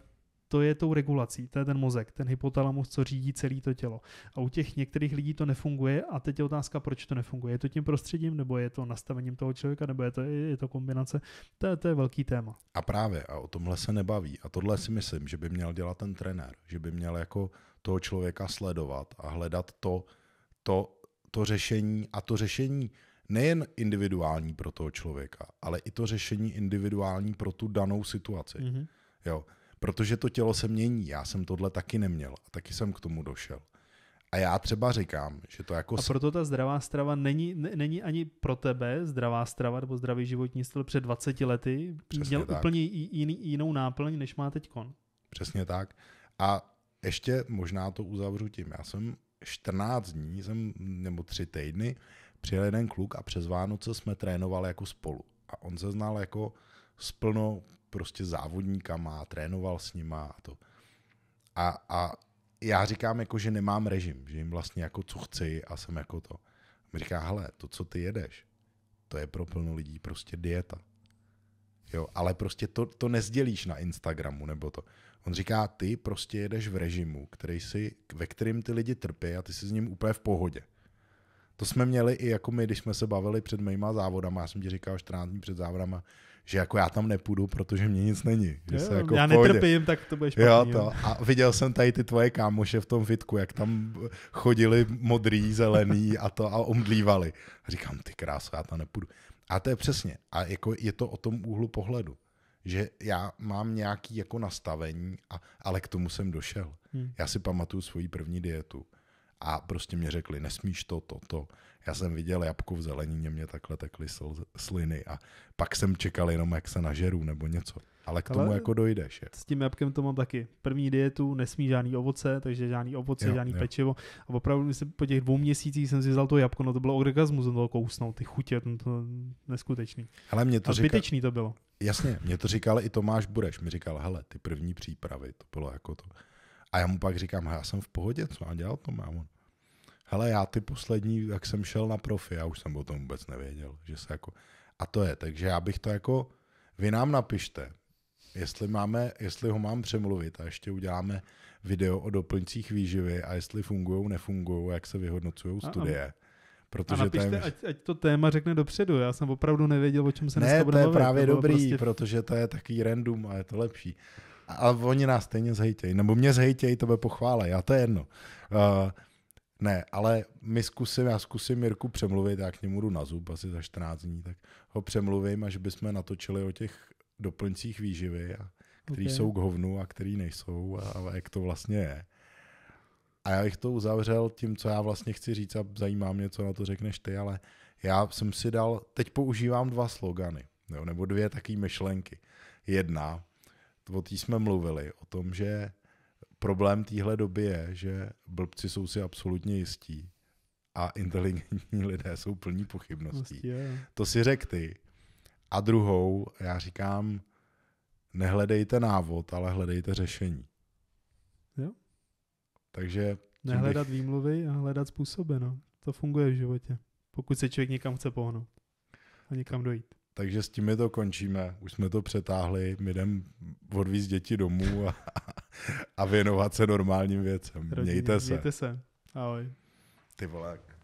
to je tou regulací, to je ten mozek, ten hypotalamus, co řídí celé to tělo. A u těch některých lidí to nefunguje a teď je otázka, proč to nefunguje. Je to tím prostředím, nebo je to nastavením toho člověka, nebo je to, je to kombinace. To, je, to je velký téma. A právě, a o tomhle se nebaví. A tohle si myslím, že by měl dělat ten trenér, že by měl jako toho člověka sledovat a hledat to, to, to řešení a to řešení nejen individuální pro toho člověka, ale i to řešení individuální pro tu danou situaci. Mm-hmm. Jo protože to tělo se mění. Já jsem tohle taky neměl a taky jsem k tomu došel. A já třeba říkám, že to jako... A proto ta zdravá strava není, ne, není ani pro tebe zdravá strava nebo zdravý životní styl před 20 lety. Přesně měl tak. úplně jiný, jinou náplň, než má teď kon. Přesně tak. A ještě možná to uzavřu tím. Já jsem 14 dní, jsem, nebo 3 týdny, přijel jeden kluk a přes Vánoce jsme trénovali jako spolu. A on se znal jako s plno prostě závodníkama, trénoval s nima a to. A, a já říkám jako, že nemám režim, že jim vlastně jako co chci a jsem jako to. A mi říká, hele, to, co ty jedeš, to je pro plno lidí prostě dieta. Jo, ale prostě to, to nezdělíš na Instagramu nebo to. On říká, ty prostě jedeš v režimu, který si, ve kterém ty lidi trpí a ty jsi s ním úplně v pohodě. To jsme měli i jako my, když jsme se bavili před mýma závodama, já jsem ti říkal 14 dní před závodama, že jako já tam nepůjdu, protože mě nic není. Že jo, se jako já netrpím, tak to budeš špatný, jo, to. A viděl jsem tady ty tvoje kámoše v tom fitku, jak tam chodili modrý, zelený a to a omdlívali. A říkám, ty krásu, já tam nepůjdu. A to je přesně. A jako je to o tom úhlu pohledu že já mám nějaký jako nastavení, a, ale k tomu jsem došel. Hmm. Já si pamatuju svoji první dietu a prostě mě řekli, nesmíš to, to, to. Já jsem viděl jabku v zelenině, mě takhle tekly sl- sliny a pak jsem čekal jenom, jak se nažeru nebo něco. Ale k tomu Ale jako dojdeš. Je. S tím jabkem to mám taky. První dietu, nesmí žádný ovoce, takže žádný ovoce, jo, žádný jo. pečivo. A opravdu jsem po těch dvou měsících jsem si vzal to jabko, no to bylo orgasmus, jsem bylo kousnout, ty chutě, no to neskutečný. Ale mě to a zbytečný říkal... to bylo. Jasně, mě to říkal i Tomáš Bureš, mi říkal, hele, ty první přípravy, to bylo jako to a já mu pak říkám, já jsem v pohodě, co mám dělat to mám. On, hele, já ty poslední, jak jsem šel na profi, já už jsem o tom vůbec nevěděl, že se jako... A to je, takže já bych to jako, vy nám napište, jestli, máme, jestli ho mám přemluvit a ještě uděláme video o doplňcích výživy a jestli fungují, nefungují, jak se vyhodnocují studie. Protože a napište, je... ať, ať to téma řekne dopředu. Já jsem opravdu nevěděl, o čem se ne, dneska Ne, to je právě to dobrý, prostě... protože to je takový random a je to lepší a oni nás stejně zhejtějí. Nebo mě zhejtějí, by pochvále, já to je jedno. Uh, ne, ale my zkusím, já zkusím Mirku přemluvit, já k němu jdu na zub asi za 14 dní, tak ho přemluvím, až bychom natočili o těch doplňcích výživy, a který okay. jsou k hovnu a který nejsou, a, a jak to vlastně je. A já bych to uzavřel tím, co já vlastně chci říct a zajímá mě, co na to řekneš ty, ale já jsem si dal, teď používám dva slogany, jo, nebo dvě takové myšlenky. Jedna, o té jsme mluvili, o tom, že problém téhle doby je, že blbci jsou si absolutně jistí a inteligentní lidé jsou plní pochybností. Vlastně, to si řek ty. A druhou, já říkám, nehledejte návod, ale hledejte řešení. Jo. Takže... Nehledat bych... výmluvy a hledat způsoby, no. To funguje v životě, pokud se člověk někam chce pohnout a někam dojít. Takže s tím to končíme. Už jsme to přetáhli, my jdem odvíz děti domů a, a věnovat se normálním věcem. Rodině, mějte se. Mějte se. Ahoj. Ty volák.